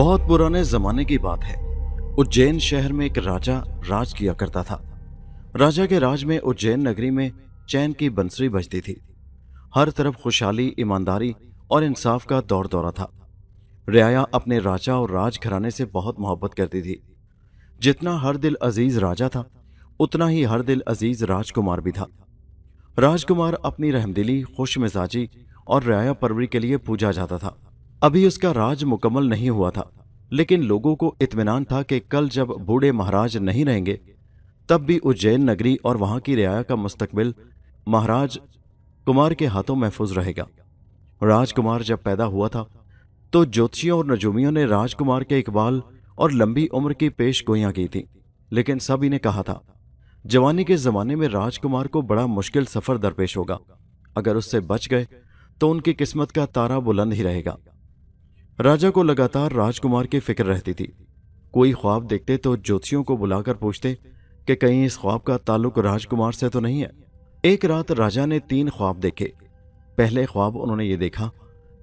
बहुत पुराने जमाने की बात है उज्जैन शहर में एक राजा राज किया करता था राजा के राज में उज्जैन नगरी में चैन की बंसरी बजती थी हर तरफ खुशहाली ईमानदारी और इंसाफ का दौर दौरा था रियाया अपने राजा और राज घराने से बहुत मोहब्बत करती थी जितना हर दिल अजीज राजा था उतना ही हर दिल अजीज राजकुमार भी था राजकुमार अपनी रहमदिली खुश मिजाजी और रियाया परवरी के लिए पूजा जाता था अभी उसका राज मुकम्मल नहीं हुआ था लेकिन लोगों को इत्मीनान था कि कल जब बूढ़े महाराज नहीं रहेंगे तब भी उज्जैन नगरी और वहाँ की रियाया का मुस्तकबिल महाराज कुमार के हाथों महफूज रहेगा राजकुमार जब पैदा हुआ था तो ज्योतिषियों और नजूमियों ने राजकुमार के इकबाल और लंबी उम्र की पेश गोइयाँ की थी लेकिन सभी ने कहा था जवानी के ज़माने में राजकुमार को बड़ा मुश्किल सफ़र दरपेश होगा अगर उससे बच गए तो उनकी किस्मत का तारा बुलंद ही रहेगा राजा को लगातार राजकुमार की फिक्र रहती थी कोई ख्वाब देखते तो ज्योतिषियों को बुलाकर पूछते कि कहीं इस ख्वाब का ताल्लुक राजकुमार से तो नहीं है एक रात राजा ने तीन ख्वाब देखे पहले ख्वाब उन्होंने ये देखा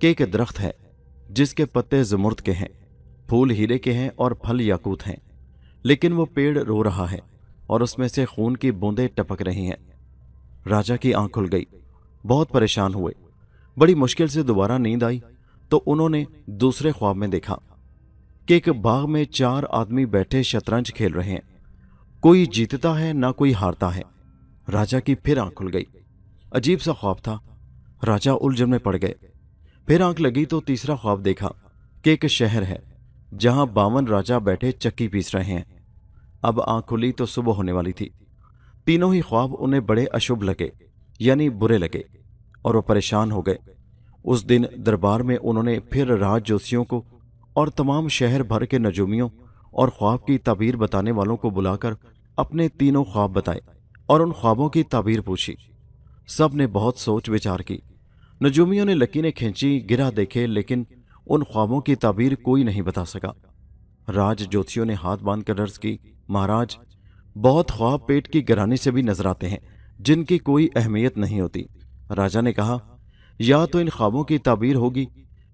कि एक दरख्त है जिसके पत्ते जमुर्द के हैं फूल हीरे के हैं और फल याकूत हैं लेकिन वो पेड़ रो रहा है और उसमें से खून की बूंदें टपक रही हैं राजा की आंख खुल गई बहुत परेशान हुए बड़ी मुश्किल से दोबारा नींद आई तो उन्होंने दूसरे ख्वाब में देखा कि एक बाग में चार आदमी बैठे शतरंज खेल रहे हैं कोई जीतता है ना कोई हारता है राजा की फिर आंख खुल गई अजीब सा ख्वाब था राजा उलझन में पड़ गए फिर आंख लगी तो तीसरा ख्वाब देखा कि एक शहर है जहां बावन राजा बैठे चक्की पीस रहे हैं अब आंख खुली तो सुबह होने वाली थी तीनों ही ख्वाब उन्हें बड़े अशुभ लगे यानी बुरे लगे और वो परेशान हो गए उस दिन दरबार में उन्होंने फिर राज जोशियों को और तमाम शहर भर के नजूमियों और ख्वाब की ताबीर बताने वालों को बुलाकर अपने तीनों ख्वाब बताए और उन ख्वाबों की ताबीर पूछी सब ने बहुत सोच विचार की नजूमियों ने लकीरें खींची गिरा देखे लेकिन उन ख्वाबों की ताबीर कोई नहीं बता सका राज ज्योतियों ने हाथ बांध कर अर्ज की महाराज बहुत ख्वाब पेट की गरानी से भी नजर आते हैं जिनकी कोई अहमियत नहीं होती राजा ने कहा या तो इन ख्वाबों की ताबीर होगी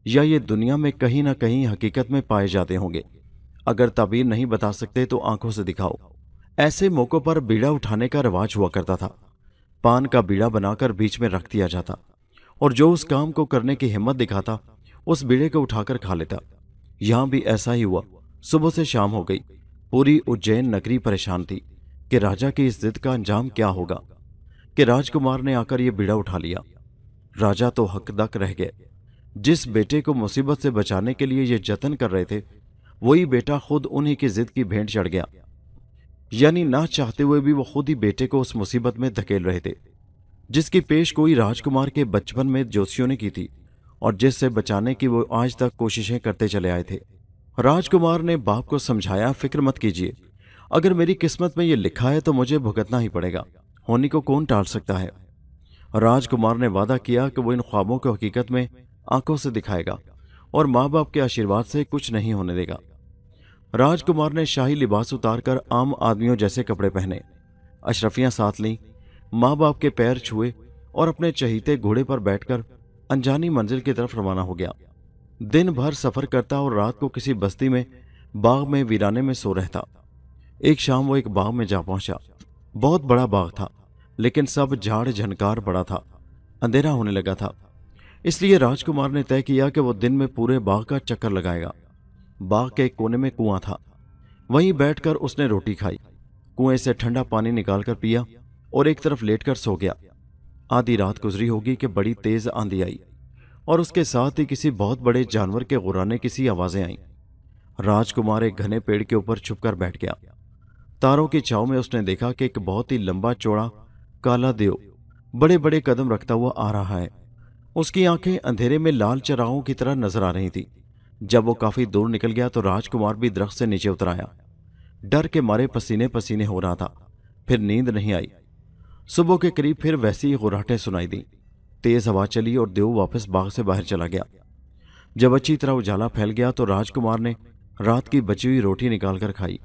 या ये दुनिया में कहीं ना कहीं हकीकत में पाए जाते होंगे अगर ताबीर नहीं बता सकते तो आंखों से दिखाओ ऐसे मौक़ों पर बीड़ा उठाने का रिवाज हुआ करता था पान का बीड़ा बनाकर बीच में रख दिया जाता और जो उस काम को करने की हिम्मत दिखाता उस बीड़े को उठाकर खा लेता यहां भी ऐसा ही हुआ सुबह से शाम हो गई पूरी उज्जैन नगरी परेशान थी कि राजा की इस जिद का अंजाम क्या होगा कि राजकुमार ने आकर यह बीड़ा उठा लिया राजा तो हकदक रह गए जिस बेटे को मुसीबत से बचाने के लिए ये जतन कर रहे थे वही बेटा खुद उन्हीं की जिद की भेंट चढ़ गया यानी ना चाहते हुए भी वो खुद ही बेटे को उस मुसीबत में धकेल रहे थे जिसकी पेश कोई राजकुमार के बचपन में जोशियों ने की थी और जिससे बचाने की वो आज तक कोशिशें करते चले आए थे राजकुमार ने बाप को समझाया फिक्र मत कीजिए अगर मेरी किस्मत में ये लिखा है तो मुझे भुगतना ही पड़ेगा होनी को कौन टाल सकता है राजकुमार ने वादा किया कि वो इन ख्वाबों को हकीकत में आंखों से दिखाएगा और माँ बाप के आशीर्वाद से कुछ नहीं होने देगा राजकुमार ने शाही लिबास उतारकर आम आदमियों जैसे कपड़े पहने अशरफियाँ साथ लीं माँ बाप के पैर छुए और अपने चहीते घोड़े पर बैठकर अनजानी मंजिल की तरफ रवाना हो गया दिन भर सफर करता और रात को किसी बस्ती में बाग में वीराने में सो रहता एक शाम वो एक बाग में जा पहुंचा बहुत बड़ा बाग था लेकिन सब झाड़ झनकार पड़ा था अंधेरा होने लगा था इसलिए राजकुमार ने तय किया कि वो दिन में पूरे बाग का चक्कर लगाएगा बाग के एक कोने में कुआं था वहीं बैठकर उसने रोटी खाई कुएं से ठंडा पानी निकालकर पिया और एक तरफ लेटकर सो गया आधी रात गुजरी होगी कि बड़ी तेज आंधी आई और उसके साथ ही किसी बहुत बड़े जानवर के गुराने की सी आवाज़ें आईं राजकुमार एक घने पेड़ के ऊपर छुपकर बैठ गया तारों की छाव में उसने देखा कि एक बहुत ही लंबा चौड़ा काला देव बड़े बड़े कदम रखता हुआ आ रहा है उसकी आंखें अंधेरे में लाल चराहों की तरह नजर आ रही थी जब वो काफी दूर निकल गया तो राजकुमार भी दरख्त से नीचे उतर आया डर के मारे पसीने पसीने हो रहा था फिर नींद नहीं आई सुबह के करीब फिर वैसी ही गुराहटें सुनाई दी तेज हवा चली और देव वापस बाग से बाहर चला गया जब अच्छी तरह उजाला फैल गया तो राजकुमार ने रात की बची हुई रोटी निकालकर खाई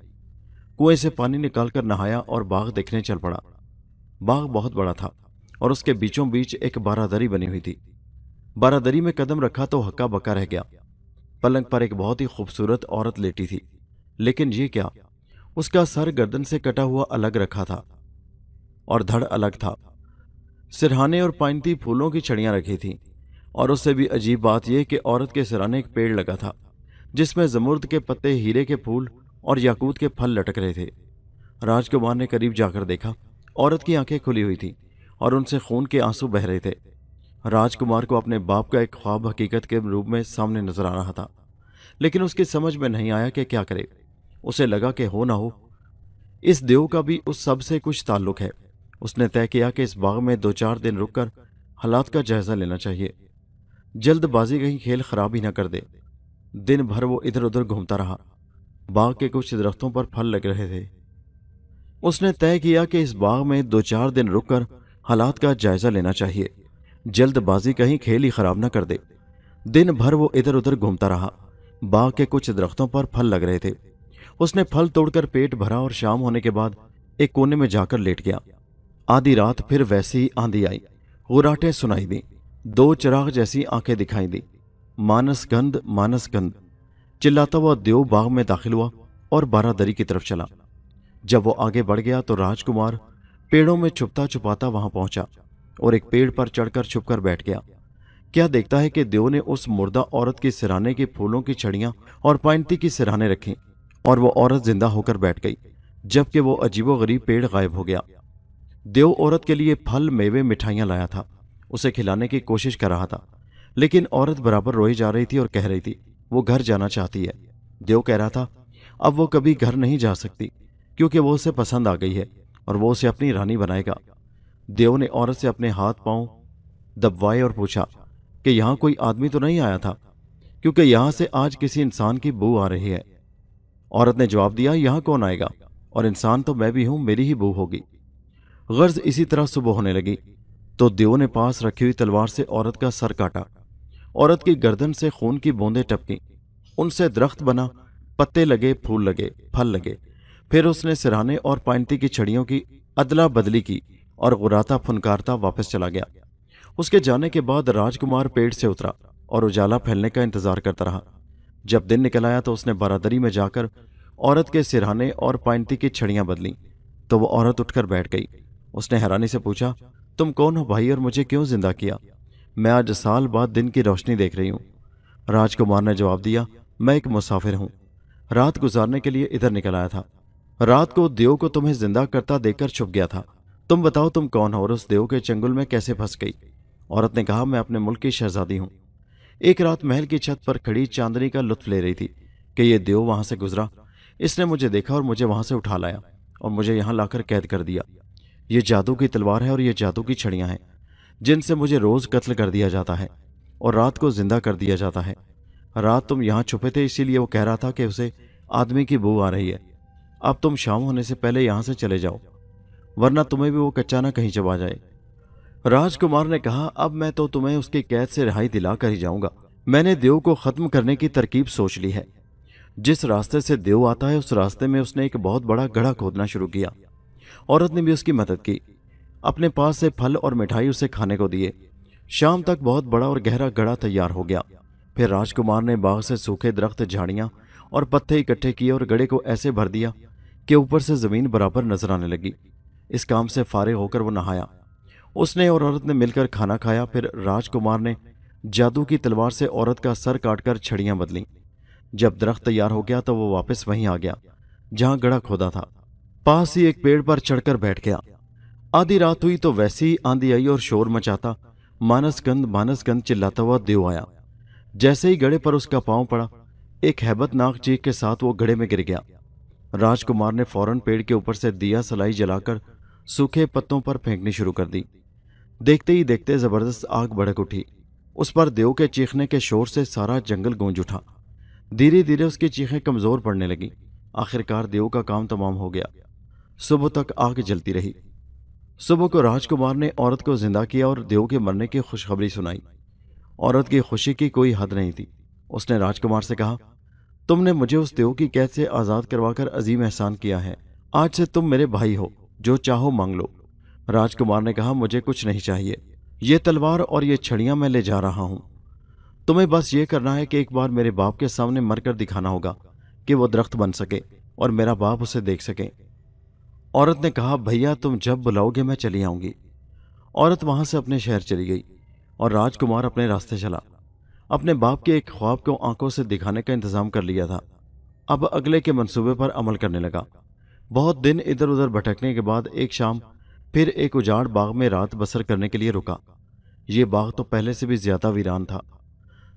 कुएं से पानी निकालकर नहाया और बाग देखने चल पड़ा बाग बहुत बड़ा था और उसके बीचों बीच एक बारादरी बनी हुई थी बारादरी में कदम रखा तो हक्का बक्का रह गया पलंग पर एक बहुत ही खूबसूरत औरत लेटी थी लेकिन ये क्या उसका सर गर्दन से कटा हुआ अलग रखा था और धड़ अलग था सिरहाने और पाइंती फूलों की छड़ियाँ रखी थीं और उससे भी अजीब बात यह कि औरत के सिरहाने एक पेड़ लगा था जिसमें जमुर्द के पत्ते हीरे के फूल और याकूत के फल लटक रहे थे राजकुमार ने करीब जाकर देखा औरत की आंखें खुली हुई थी और उनसे खून के आंसू बह रहे थे राजकुमार को अपने बाप का एक ख्वाब हकीकत के रूप में सामने नजर आ रहा था लेकिन उसकी समझ में नहीं आया कि क्या करे उसे लगा कि हो ना हो इस देव का भी उस सब से कुछ ताल्लुक है उसने तय किया कि इस बाग में दो चार दिन रुककर हालात का जायजा लेना चाहिए जल्दबाजी कहीं खेल खराब ही ना कर दे दिन भर वो इधर उधर घूमता रहा बाग के कुछ दरख्तों पर फल लग रहे थे उसने तय किया कि इस बाग में दो चार दिन रुककर हालात का जायजा लेना चाहिए जल्दबाजी कहीं खेल ही खराब न कर दे दिन भर वो इधर उधर घूमता रहा बाग के कुछ दरख्तों पर फल लग रहे थे उसने फल तोड़कर पेट भरा और शाम होने के बाद एक कोने में जाकर लेट गया आधी रात फिर वैसी ही आंधी आई गुराटें सुनाई दी दो चिराग जैसी आंखें दिखाई दी मानस गंध मानस गंध चिल्लाता हुआ देव बाग में दाखिल हुआ और बारादरी की तरफ चला जब वो आगे बढ़ गया तो राजकुमार पेड़ों में छुपता छुपाता वहां पहुंचा और एक पेड़ पर चढ़कर छुपकर बैठ गया क्या देखता है कि देव ने उस मुर्दा औरत के सिराने के फूलों की छड़ियां और पैंती की सिराने रखी और वो औरत जिंदा होकर बैठ गई जबकि वो अजीबो गरीब पेड़ गायब हो गया देव औरत के लिए फल मेवे मिठाइयां लाया था उसे खिलाने की कोशिश कर रहा था लेकिन औरत बराबर रोई जा रही थी और कह रही थी वो घर जाना चाहती है देव कह रहा था अब वो कभी घर नहीं जा सकती क्योंकि वो उसे पसंद आ गई है और वो उसे अपनी रानी बनाएगा देव ने औरत से अपने हाथ पांव दबवाए और पूछा कि यहां कोई आदमी तो नहीं आया था क्योंकि यहां से आज किसी इंसान की बू आ रही है औरत ने जवाब दिया यहां कौन आएगा और इंसान तो मैं भी हूं मेरी ही बू होगी गर्ज इसी तरह सुबह होने लगी तो देव ने पास रखी हुई तलवार से औरत का सर काटा औरत की गर्दन से खून की बूंदें टपकी उनसे दरख्त बना पत्ते लगे फूल लगे फल लगे फिर उसने सिराने और पैंती की छड़ियों की अदला बदली की और गुराता फुनकारता वापस चला गया उसके जाने के बाद राजकुमार पेड़ से उतरा और उजाला फैलने का इंतजार करता रहा जब दिन निकल आया तो उसने बरादरी में जाकर औरत के सिराने और पाइंती की छड़ियाँ बदली तो वह औरत उठकर बैठ गई उसने हैरानी से पूछा तुम कौन हो भाई और मुझे क्यों जिंदा किया मैं आज साल बाद दिन की रोशनी देख रही हूँ राजकुमार ने जवाब दिया मैं एक मुसाफिर हूँ रात गुजारने के लिए इधर निकल आया था रात को देव को तुम्हें जिंदा करता देखकर छुप गया था तुम बताओ तुम कौन हो और उस देव के चंगुल में कैसे फंस गई औरत ने कहा मैं अपने मुल्क की शहजादी हूँ एक रात महल की छत पर खड़ी चांदनी का लुत्फ ले रही थी कि यह देव वहाँ से गुजरा इसने मुझे देखा और मुझे वहाँ से उठा लाया और मुझे यहाँ लाकर कैद कर दिया ये जादू की तलवार है और ये जादू की छड़ियाँ हैं जिनसे मुझे रोज़ कत्ल कर दिया जाता है और रात को जिंदा कर दिया जाता है रात तुम यहाँ छुपे थे इसीलिए वो कह रहा था कि उसे आदमी की बू आ रही है अब तुम शाम होने से पहले यहां से चले जाओ वरना तुम्हें भी वो कच्चा ना कहीं चबा जाए राजकुमार ने कहा अब मैं तो तुम्हें उसकी कैद से रिहाई दिला कर ही जाऊंगा मैंने देव को ख़त्म करने की तरकीब सोच ली है जिस रास्ते से देव आता है उस रास्ते में उसने एक बहुत बड़ा गढ़ा खोदना शुरू किया औरत ने भी उसकी मदद की अपने पास से फल और मिठाई उसे खाने को दिए शाम तक बहुत बड़ा और गहरा गढ़ा तैयार हो गया फिर राजकुमार ने बाघ से सूखे दरख्त झाड़ियां और पत्थे इकट्ठे किए और गढ़े को ऐसे भर दिया के ऊपर से ज़मीन बराबर नजर आने लगी इस काम से फारे होकर वो नहाया उसने और औरत ने मिलकर खाना खाया फिर राजकुमार ने जादू की तलवार से औरत का सर काटकर छड़ियां बदली जब दरख्त तैयार हो गया तो वो वापस वहीं आ गया जहां गड़ा खोदा था पास ही एक पेड़ पर चढ़कर बैठ गया आधी रात हुई तो वैसी ही आंधी आई और शोर मचाता मानसगंध मानसगंध चिल्लाता हुआ देव आया जैसे ही गड़े पर उसका पांव पड़ा एक हैबतनाक चीख के साथ वो गड़े में गिर गया राजकुमार ने फौरन पेड़ के ऊपर से दिया सलाई जलाकर सूखे पत्तों पर फेंकनी शुरू कर दी देखते ही देखते जबरदस्त आग भड़क उठी उस पर देव के चीखने के शोर से सारा जंगल गूंज उठा धीरे धीरे उसकी चीखें कमजोर पड़ने लगी आखिरकार देव का काम तमाम हो गया सुबह तक आग जलती रही सुबह को राजकुमार ने औरत को जिंदा किया और देव के मरने की खुशखबरी सुनाई औरत की खुशी की कोई हद नहीं थी उसने राजकुमार से कहा तुमने मुझे उस देव की कैद से आज़ाद करवाकर अजीम एहसान किया है आज से तुम मेरे भाई हो जो चाहो मांग लो राजकुमार ने कहा मुझे कुछ नहीं चाहिए ये तलवार और ये छड़ियाँ मैं ले जा रहा हूँ तुम्हें बस ये करना है कि एक बार मेरे बाप के सामने मरकर दिखाना होगा कि वो दरख्त बन सके और मेरा बाप उसे देख सके औरत ने कहा भैया तुम जब बुलाओगे मैं चली आऊँगी औरत वहां से अपने शहर चली गई और राजकुमार अपने रास्ते चला अपने बाप के एक ख्वाब को आंखों से दिखाने का इंतजाम कर लिया था अब अगले के मंसूबे पर अमल करने लगा बहुत दिन इधर उधर भटकने के बाद एक शाम फिर एक उजाड़ बाग में रात बसर करने के लिए रुका ये बाग तो पहले से भी ज्यादा वीरान था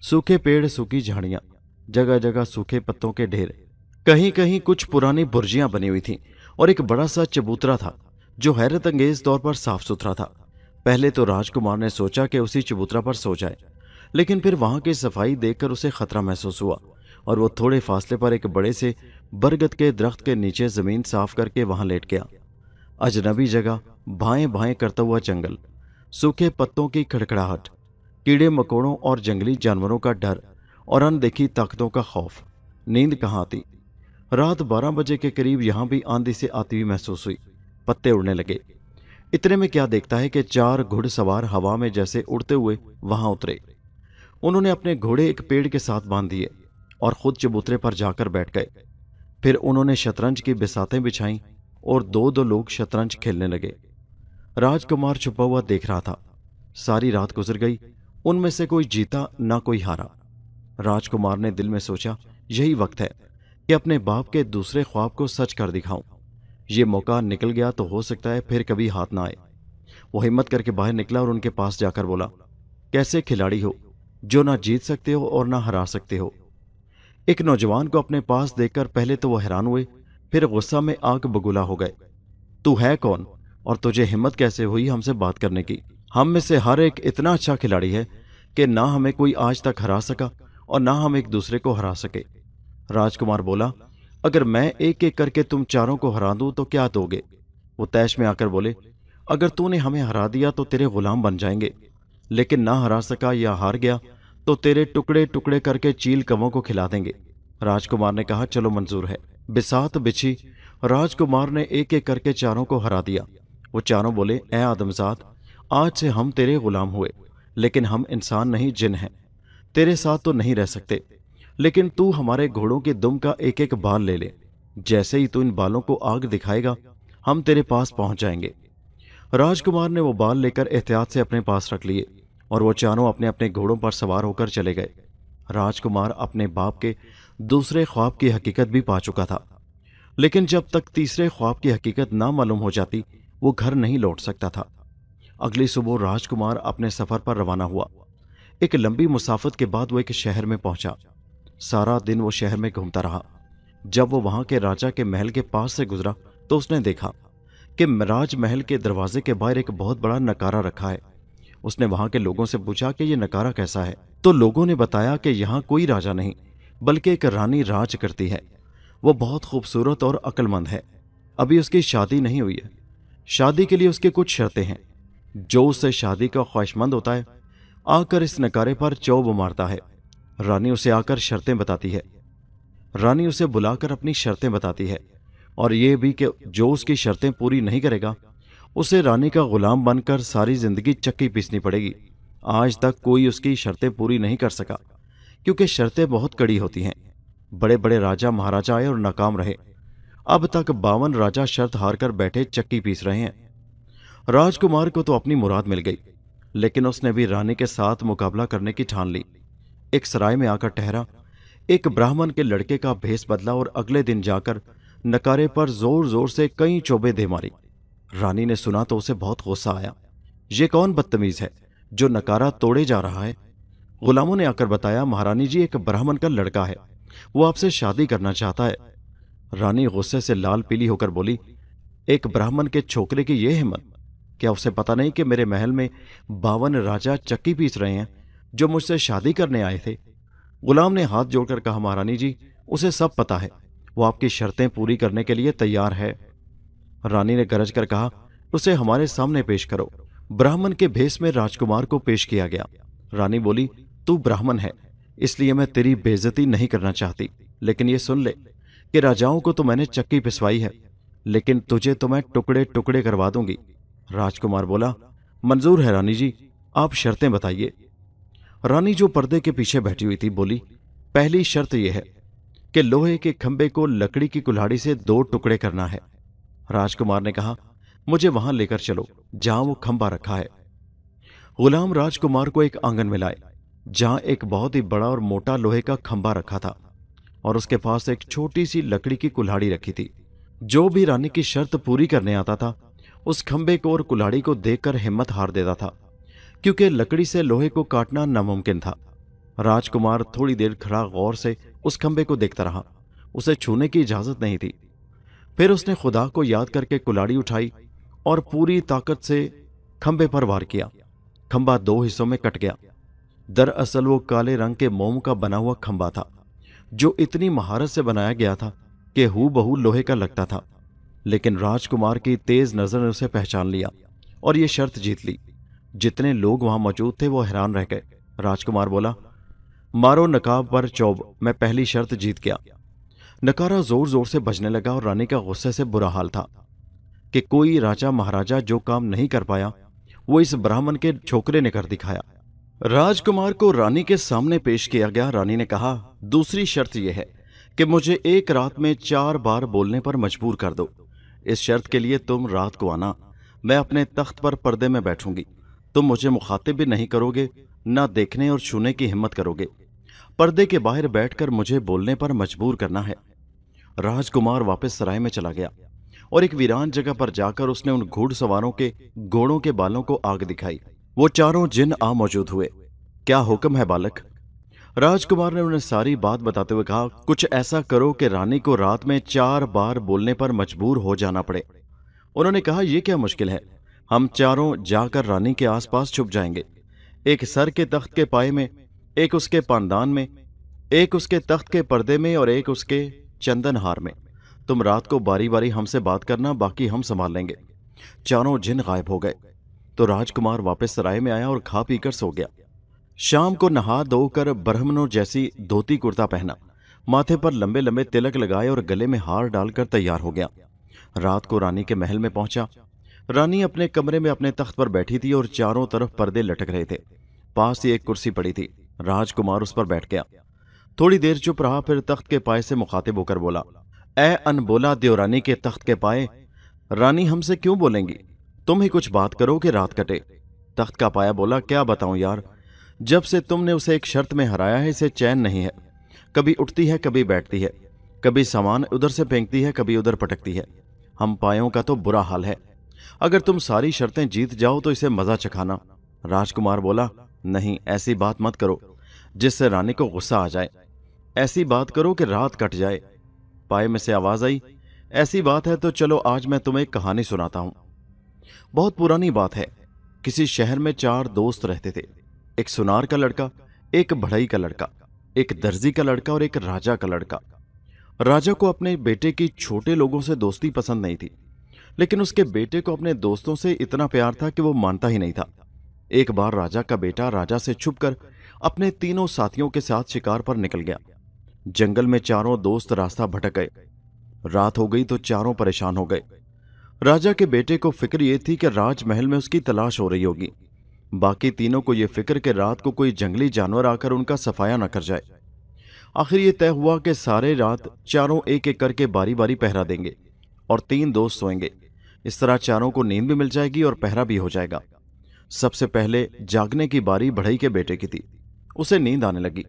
सूखे पेड़ सूखी झाड़ियां जगह जगह सूखे पत्तों के ढेर कहीं कहीं कुछ पुरानी बुर्जियां बनी हुई थी और एक बड़ा सा चबूतरा था जो हैरत अंगेज तौर पर साफ सुथरा था पहले तो राजकुमार ने सोचा कि उसी चबूतरा पर सो जाए लेकिन फिर वहां की सफाई देखकर उसे खतरा महसूस हुआ और वो थोड़े फासले पर एक बड़े से बरगद के दरख्त के नीचे ज़मीन साफ करके वहां लेट गया अजनबी जगह भाएं भाएं करता हुआ जंगल सूखे पत्तों की खड़खड़ाहट कीड़े मकोड़ों और जंगली जानवरों का डर और अनदेखी ताकतों का खौफ नींद कहाँ आती रात 12 बजे के करीब यहां भी आंधी से आती हुई महसूस हुई पत्ते उड़ने लगे इतने में क्या देखता है कि चार घुड़सवार हवा में जैसे उड़ते हुए वहां उतरे उन्होंने अपने घोड़े एक पेड़ के साथ बांध दिए और खुद चबूतरे पर जाकर बैठ गए फिर उन्होंने शतरंज की बिसातें बिछाईं और दो दो लोग शतरंज खेलने लगे राजकुमार छुपा हुआ देख रहा था सारी रात गुजर गई उनमें से कोई जीता ना कोई हारा राजकुमार ने दिल में सोचा यही वक्त है कि अपने बाप के दूसरे ख्वाब को सच कर दिखाऊं ये मौका निकल गया तो हो सकता है फिर कभी हाथ ना आए वो हिम्मत करके बाहर निकला और उनके पास जाकर बोला कैसे खिलाड़ी हो जो ना जीत सकते हो और ना हरा सकते हो एक नौजवान को अपने पास देखकर पहले तो वह हैरान हुए फिर गुस्सा में आग बगुला हो गए तू है कौन और तुझे हिम्मत कैसे हुई हमसे बात करने की हम में से हर एक इतना अच्छा खिलाड़ी है कि ना हमें कोई आज तक हरा सका और ना हम एक दूसरे को हरा सके राजकुमार बोला अगर मैं एक एक करके तुम चारों को हरा दूं तो क्या दोगे वो तैश में आकर बोले अगर तूने हमें हरा दिया तो तेरे गुलाम बन जाएंगे लेकिन ना हरा सका या हार गया तो तेरे टुकड़े टुकड़े करके चील कवों को खिला देंगे राजकुमार ने कहा चलो मंजूर है बिसात बिछी राजकुमार ने एक एक करके चारों को हरा दिया वो चारों बोले ए आदमजात आज से हम तेरे गुलाम हुए लेकिन हम इंसान नहीं जिन हैं तेरे साथ तो नहीं रह सकते लेकिन तू हमारे घोड़ों के दुम का एक एक बाल ले ले जैसे ही तू इन बालों को आग दिखाएगा हम तेरे पास पहुंच जाएंगे राजकुमार ने वो बाल लेकर एहतियात से अपने पास रख लिए और वो चारों अपने अपने घोड़ों पर सवार होकर चले गए राजकुमार अपने बाप के दूसरे ख्वाब की हकीकत भी पा चुका था लेकिन जब तक तीसरे ख्वाब की हकीकत ना मालूम हो जाती वो घर नहीं लौट सकता था अगली सुबह राजकुमार अपने सफर पर रवाना हुआ एक लंबी मुसाफत के बाद वो एक शहर में पहुंचा सारा दिन वो शहर में घूमता रहा जब वो वहां के राजा के महल के पास से गुजरा तो उसने देखा कि राजमहल के दरवाजे के बाहर एक बहुत बड़ा नकारा रखा है उसने वहां के लोगों से पूछा कि यह नकारा कैसा है तो लोगों ने बताया कि यहाँ कोई राजा नहीं बल्कि एक रानी राज करती है वो बहुत खूबसूरत और अक्लमंद है अभी उसकी शादी नहीं हुई है शादी के लिए उसके कुछ शर्तें हैं जो उससे शादी का ख्वाहिशमंद होता है आकर इस नकारे पर चौब मारता है रानी उसे आकर शर्तें बताती है रानी उसे बुलाकर अपनी शर्तें बताती है और यह भी कि जो उसकी शर्तें पूरी नहीं करेगा उसे रानी का गुलाम बनकर सारी जिंदगी चक्की पीसनी पड़ेगी आज तक कोई उसकी शर्तें पूरी नहीं कर सका क्योंकि शर्तें बहुत कड़ी होती हैं बड़े बड़े राजा महाराजा आए और नाकाम रहे अब तक बावन राजा शर्त हार कर बैठे चक्की पीस रहे हैं राजकुमार को तो अपनी मुराद मिल गई लेकिन उसने भी रानी के साथ मुकाबला करने की ठान ली एक सराय में आकर ठहरा एक ब्राह्मण के लड़के का भेस बदला और अगले दिन जाकर नकारे पर जोर जोर से कई चोबे दे मारी रानी ने सुना तो उसे बहुत गुस्सा आया ये कौन बदतमीज है जो नकारा तोड़े जा रहा है गुलामों ने आकर बताया महारानी जी एक ब्राह्मण का लड़का है वो आपसे शादी करना चाहता है रानी गुस्से से लाल पीली होकर बोली एक ब्राह्मण के छोकरे की यह हिम्मत क्या उसे पता नहीं कि मेरे महल में बावन राजा चक्की पीस रहे हैं जो मुझसे शादी करने आए थे गुलाम ने हाथ जोड़कर कहा महारानी जी उसे सब पता है वो आपकी शर्तें पूरी करने के लिए तैयार है रानी ने गरज कर कहा उसे हमारे सामने पेश करो ब्राह्मण के भेष में राजकुमार को पेश किया गया रानी बोली तू ब्राह्मण है इसलिए मैं तेरी बेजती नहीं करना चाहती लेकिन ये सुन ले कि राजाओं को तो मैंने चक्की पिसवाई है लेकिन तुझे तो मैं टुकड़े टुकड़े करवा दूंगी राजकुमार बोला मंजूर है रानी जी आप शर्तें बताइए रानी जो पर्दे के पीछे बैठी हुई थी बोली पहली शर्त यह है कि लोहे के खंबे को लकड़ी की कुल्हाड़ी से दो टुकड़े करना है राजकुमार ने कहा मुझे वहां लेकर चलो जहां वो खंबा रखा है गुलाम राजकुमार को एक आंगन में लाए जहां एक बहुत ही बड़ा और मोटा लोहे का खंबा रखा था और उसके पास एक छोटी सी लकड़ी की कुल्हाड़ी रखी थी जो भी रानी की शर्त पूरी करने आता था उस खंबे को और कुल्हाड़ी को देखकर हिम्मत हार देता था क्योंकि लकड़ी से लोहे को काटना नामुमकिन था राजकुमार थोड़ी देर खड़ा गौर से उस खंबे को देखता रहा उसे छूने की इजाजत नहीं थी फिर उसने खुदा को याद करके कुलाड़ी उठाई और पूरी ताकत से खंबे पर वार किया खंबा दो हिस्सों में कट गया दरअसल वो काले रंग के मोम का बना हुआ खंबा था जो इतनी महारत से बनाया गया था कि हु बहू लोहे का लगता था लेकिन राजकुमार की तेज नजर ने उसे पहचान लिया और ये शर्त जीत ली जितने लोग वहां मौजूद थे वो हैरान रह गए राजकुमार बोला मारो नकाब पर चौब मैं पहली शर्त जीत गया नकारा जोर जोर से बजने लगा और रानी का गुस्से से बुरा हाल था कि कोई राजा महाराजा जो काम नहीं कर पाया वो इस ब्राह्मण के छोकरे ने कर दिखाया राजकुमार को रानी के सामने पेश किया गया रानी ने कहा दूसरी शर्त यह है कि मुझे एक रात में चार बार बोलने पर मजबूर कर दो इस शर्त के लिए तुम रात को आना मैं अपने तख्त पर पर्दे में बैठूंगी तुम मुझे मुखातिब भी नहीं करोगे ना देखने और छूने की हिम्मत करोगे पर्दे के बाहर बैठकर मुझे बोलने पर मजबूर करना है राजकुमार वापस सराय में चला गया और एक वीरान जगह पर जाकर उसने उन घुड़सवारों के घोड़ों के बालों को आग दिखाई वो चारों जिन आ मौजूद हुए क्या हुक्म है बालक राजकुमार ने उन्हें सारी बात बताते हुए कहा कुछ ऐसा करो कि रानी को रात में चार बार बोलने पर मजबूर हो जाना पड़े उन्होंने कहा यह क्या मुश्किल है हम चारों जाकर रानी के आसपास छुप जाएंगे एक सर के तख्त के पाए में एक उसके पानदान में एक उसके तख्त के पर्दे में और एक उसके चंदनहार में तुम रात को बारी बारी हमसे बात करना बाकी हम संभाल लेंगे चारों जिन गायब हो गए तो राजकुमार वापस सराय में आया और खा पी कर सो गया शाम को नहा धोकर ब्रह्मनों जैसी धोती कुर्ता पहना माथे पर लंबे लंबे तिलक लगाए और गले में हार डालकर तैयार हो गया रात को रानी के महल में पहुंचा रानी अपने कमरे में अपने तख्त पर बैठी थी और चारों तरफ पर्दे लटक रहे थे पास ही एक कुर्सी पड़ी थी राजकुमार उस पर बैठ गया थोड़ी देर चुप रहा फिर तख्त के पाए से मुखातिब होकर बोला ए अनबोला देवरानी के तख्त के पाए रानी हमसे क्यों बोलेंगी तुम ही कुछ बात करो कि रात कटे तख्त का पाया बोला क्या बताऊं यार जब से तुमने उसे एक शर्त में हराया है इसे चैन नहीं है कभी उठती है कभी बैठती है कभी सामान उधर से फेंकती है कभी उधर पटकती है हम पायों का तो बुरा हाल है अगर तुम सारी शर्तें जीत जाओ तो इसे मजा चखाना राजकुमार बोला नहीं ऐसी बात मत करो जिससे रानी को गुस्सा आ जाए ऐसी बात करो कि रात कट जाए पाए में से आवाज आई ऐसी बात है तो चलो आज मैं तुम्हें कहानी सुनाता हूं बहुत पुरानी बात है किसी शहर में चार दोस्त रहते थे एक सुनार का लड़का एक भड़ई का लड़का एक दर्जी का लड़का और एक राजा का लड़का राजा को अपने बेटे की छोटे लोगों से दोस्ती पसंद नहीं थी लेकिन उसके बेटे को अपने दोस्तों से इतना प्यार था कि वो मानता ही नहीं था एक बार राजा का बेटा राजा से छुपकर अपने तीनों साथियों के साथ शिकार पर निकल गया जंगल में चारों दोस्त रास्ता भटक गए रात हो गई तो चारों परेशान हो गए राजा के बेटे को फिक्र ये थी कि राजमहल में उसकी तलाश हो रही होगी बाकी तीनों को यह फिक्र कि रात को कोई जंगली जानवर आकर उनका सफाया न कर जाए आखिर ये तय हुआ कि सारे रात चारों एक एक करके बारी बारी पहरा देंगे और तीन दोस्त सोएंगे इस तरह चारों को नींद भी मिल जाएगी और पहरा भी हो जाएगा सबसे पहले जागने की बारी बढ़ई के बेटे की थी उसे नींद आने लगी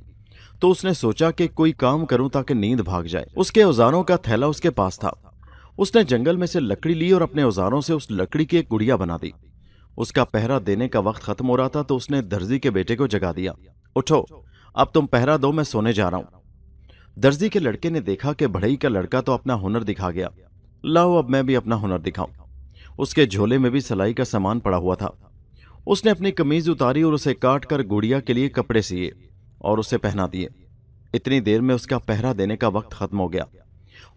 तो उसने सोचा कि कोई काम करूं ताकि नींद भाग जाए उसके औजारों का थैला उसके पास था उसने जंगल में से लकड़ी ली और अपने औजारों से उस लकड़ी की एक गुड़िया बना दी उसका पहरा देने का वक्त खत्म हो रहा था तो उसने दर्जी के बेटे को जगा दिया उठो अब तुम पहरा दो मैं सोने जा रहा हूं दर्जी के लड़के ने देखा कि भड़ई का लड़का तो अपना हुनर दिखा गया लाओ अब मैं भी अपना हुनर दिखाऊं उसके झोले में भी सलाई का सामान पड़ा हुआ था उसने अपनी कमीज उतारी और उसे काट कर गुड़िया के लिए कपड़े सिए और उसे पहना दिए इतनी देर में उसका पहरा देने का वक्त खत्म हो गया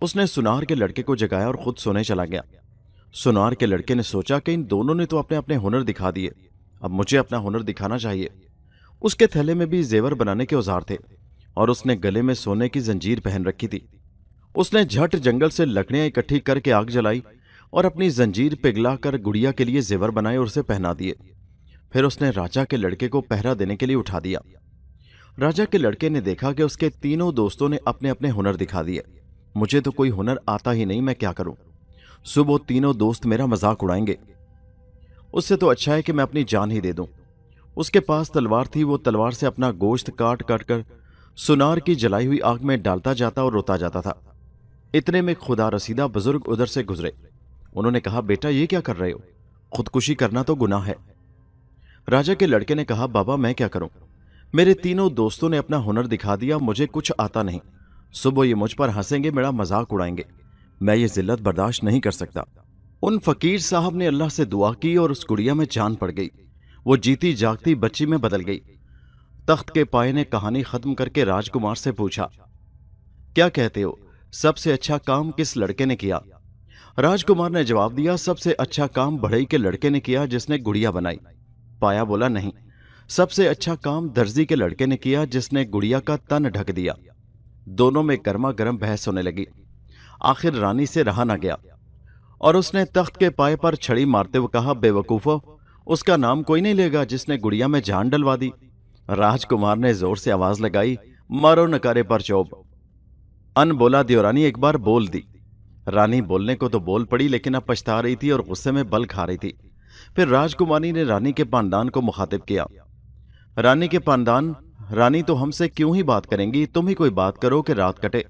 उसने सुनार के लड़के को जगाया और खुद सोने चला गया सुनार के लड़के ने सोचा कि इन दोनों ने तो अपने अपने हुनर दिखा दिए अब मुझे अपना हुनर दिखाना चाहिए उसके थैले में भी जेवर बनाने के औजार थे और उसने गले में सोने की जंजीर पहन रखी थी उसने झट जंगल से लकड़ियां इकट्ठी करके आग जलाई और अपनी जंजीर पिघला कर गुड़िया के लिए जेवर बनाए और उसे पहना दिए फिर उसने राजा के लड़के को पहरा देने के लिए उठा दिया राजा के लड़के ने देखा कि उसके तीनों दोस्तों ने अपने अपने हुनर दिखा दिए मुझे तो कोई हुनर आता ही नहीं मैं क्या करूं सुबह तीनों दोस्त मेरा मजाक उड़ाएंगे उससे तो अच्छा है कि मैं अपनी जान ही दे दूं उसके पास तलवार थी वो तलवार से अपना गोश्त काट काट कर सुनार की जलाई हुई आग में डालता जाता और रोता जाता था इतने में खुदा रसीदा बुजुर्ग उधर से गुजरे उन्होंने कहा बेटा ये क्या कर रहे हो खुदकुशी करना तो गुनाह है राजा के लड़के ने कहा बाबा मैं क्या करूं मेरे तीनों दोस्तों ने अपना हुनर दिखा दिया मुझे कुछ आता नहीं सुबह ये मुझ पर हंसेंगे मेरा मजाक उड़ाएंगे मैं ये जिल्लत बर्दाश्त नहीं कर सकता उन फकीर साहब ने अल्लाह से दुआ की और उस गुड़िया में जान पड़ गई वो जीती जागती बच्ची में बदल गई तख्त के पाए ने कहानी खत्म करके राजकुमार से पूछा क्या कहते हो सबसे अच्छा काम किस लड़के ने किया राजकुमार ने जवाब दिया सबसे अच्छा काम बढ़ई के लड़के ने किया जिसने गुड़िया बनाई पाया बोला नहीं सबसे अच्छा काम दर्जी के लड़के ने किया जिसने गुड़िया का तन ढक दिया दोनों में गर्मा गर्म बहस होने लगी आखिर रानी से रहा ना गया और उसने तख्त के पाए पर छड़ी मारते हुए कहा बेवकूफो उसका नाम कोई नहीं लेगा जिसने गुड़िया में जान डलवा दी राजकुमार ने जोर से आवाज लगाई मारो नकारे पर चोब अन बोला दियोरानी एक बार बोल दी रानी बोलने को तो बोल पड़ी लेकिन अब पछता रही थी और गुस्से में बल खा रही थी फिर राजकुमारी ने रानी के पानदान को मुखातिब किया रानी के पानदान रानी तो हमसे क्यों ही बात करेंगी तुम ही कोई बात करो कि रात कटे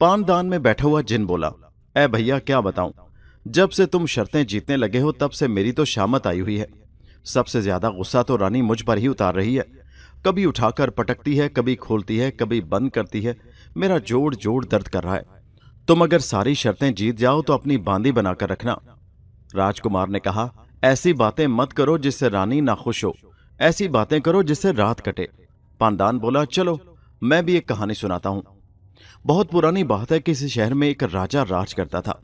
पानदान में बैठा हुआ जिन बोला ए भैया क्या बताऊं जब से तुम शर्तें जीतने लगे हो तब से मेरी तो शामत आई हुई है सबसे ज्यादा गुस्सा तो रानी मुझ पर ही उतार रही है कभी उठाकर पटकती है कभी खोलती है कभी बंद करती है मेरा जोड़ जोड़ दर्द कर रहा है तुम अगर सारी शर्तें जीत जाओ तो अपनी बांदी बनाकर रखना राजकुमार ने कहा ऐसी बातें मत करो जिससे रानी ना खुश हो ऐसी बातें करो जिससे रात कटे पानदान बोला चलो मैं भी एक कहानी सुनाता हूं बहुत पुरानी बात है कि इस शहर में एक राजा राज करता था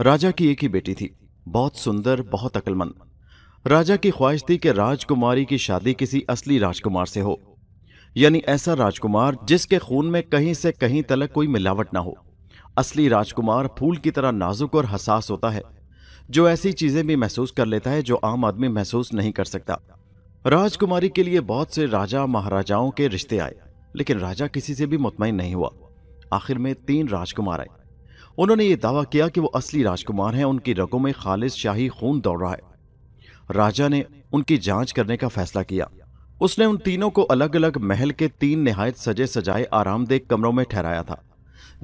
राजा की एक ही बेटी थी बहुत सुंदर बहुत अक्लमंद राजा की ख्वाहिश थी कि राजकुमारी की शादी किसी असली राजकुमार से हो यानी ऐसा राजकुमार जिसके खून में कहीं से कहीं तलक कोई मिलावट ना हो असली राजकुमार फूल की तरह नाजुक और हसास होता है जो ऐसी चीजें भी महसूस कर लेता है जो आम आदमी महसूस नहीं कर सकता राजकुमारी के लिए बहुत से राजा महाराजाओं के रिश्ते आए लेकिन राजा किसी से भी मुतमिन नहीं हुआ आखिर में तीन राजकुमार आए उन्होंने ये दावा किया कि वो असली राजकुमार हैं उनकी रगों में खालिद शाही खून दौड़ रहा है राजा ने उनकी जांच करने का फैसला किया उसने उन तीनों को अलग अलग महल के तीन नहायत सजे सजाए आरामदेह कमरों में ठहराया था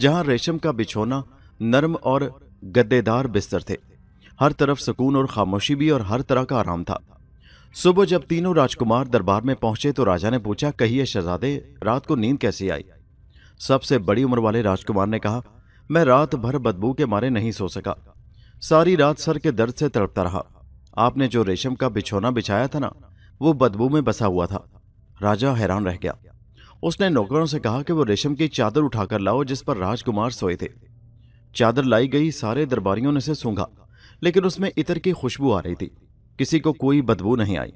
जहां रेशम का बिछोना नरम और गद्देदार बिस्तर थे हर तरफ सुकून और खामोशी भी और हर तरह का आराम था सुबह जब तीनों राजकुमार दरबार में पहुंचे तो राजा ने पूछा कहिए शहजादे रात को नींद कैसी आई सबसे बड़ी उम्र वाले राजकुमार ने कहा मैं रात भर बदबू के मारे नहीं सो सका सारी रात सर के दर्द से तड़पता रहा आपने जो रेशम का बिछौना बिछाया था ना वो बदबू में बसा हुआ था राजा हैरान रह गया उसने नौकरों से कहा कि वो रेशम की चादर उठाकर लाओ जिस पर राजकुमार सोए थे चादर लाई गई सारे दरबारियों ने से सूंघा लेकिन उसमें इतर की खुशबू आ रही थी किसी को कोई बदबू नहीं आई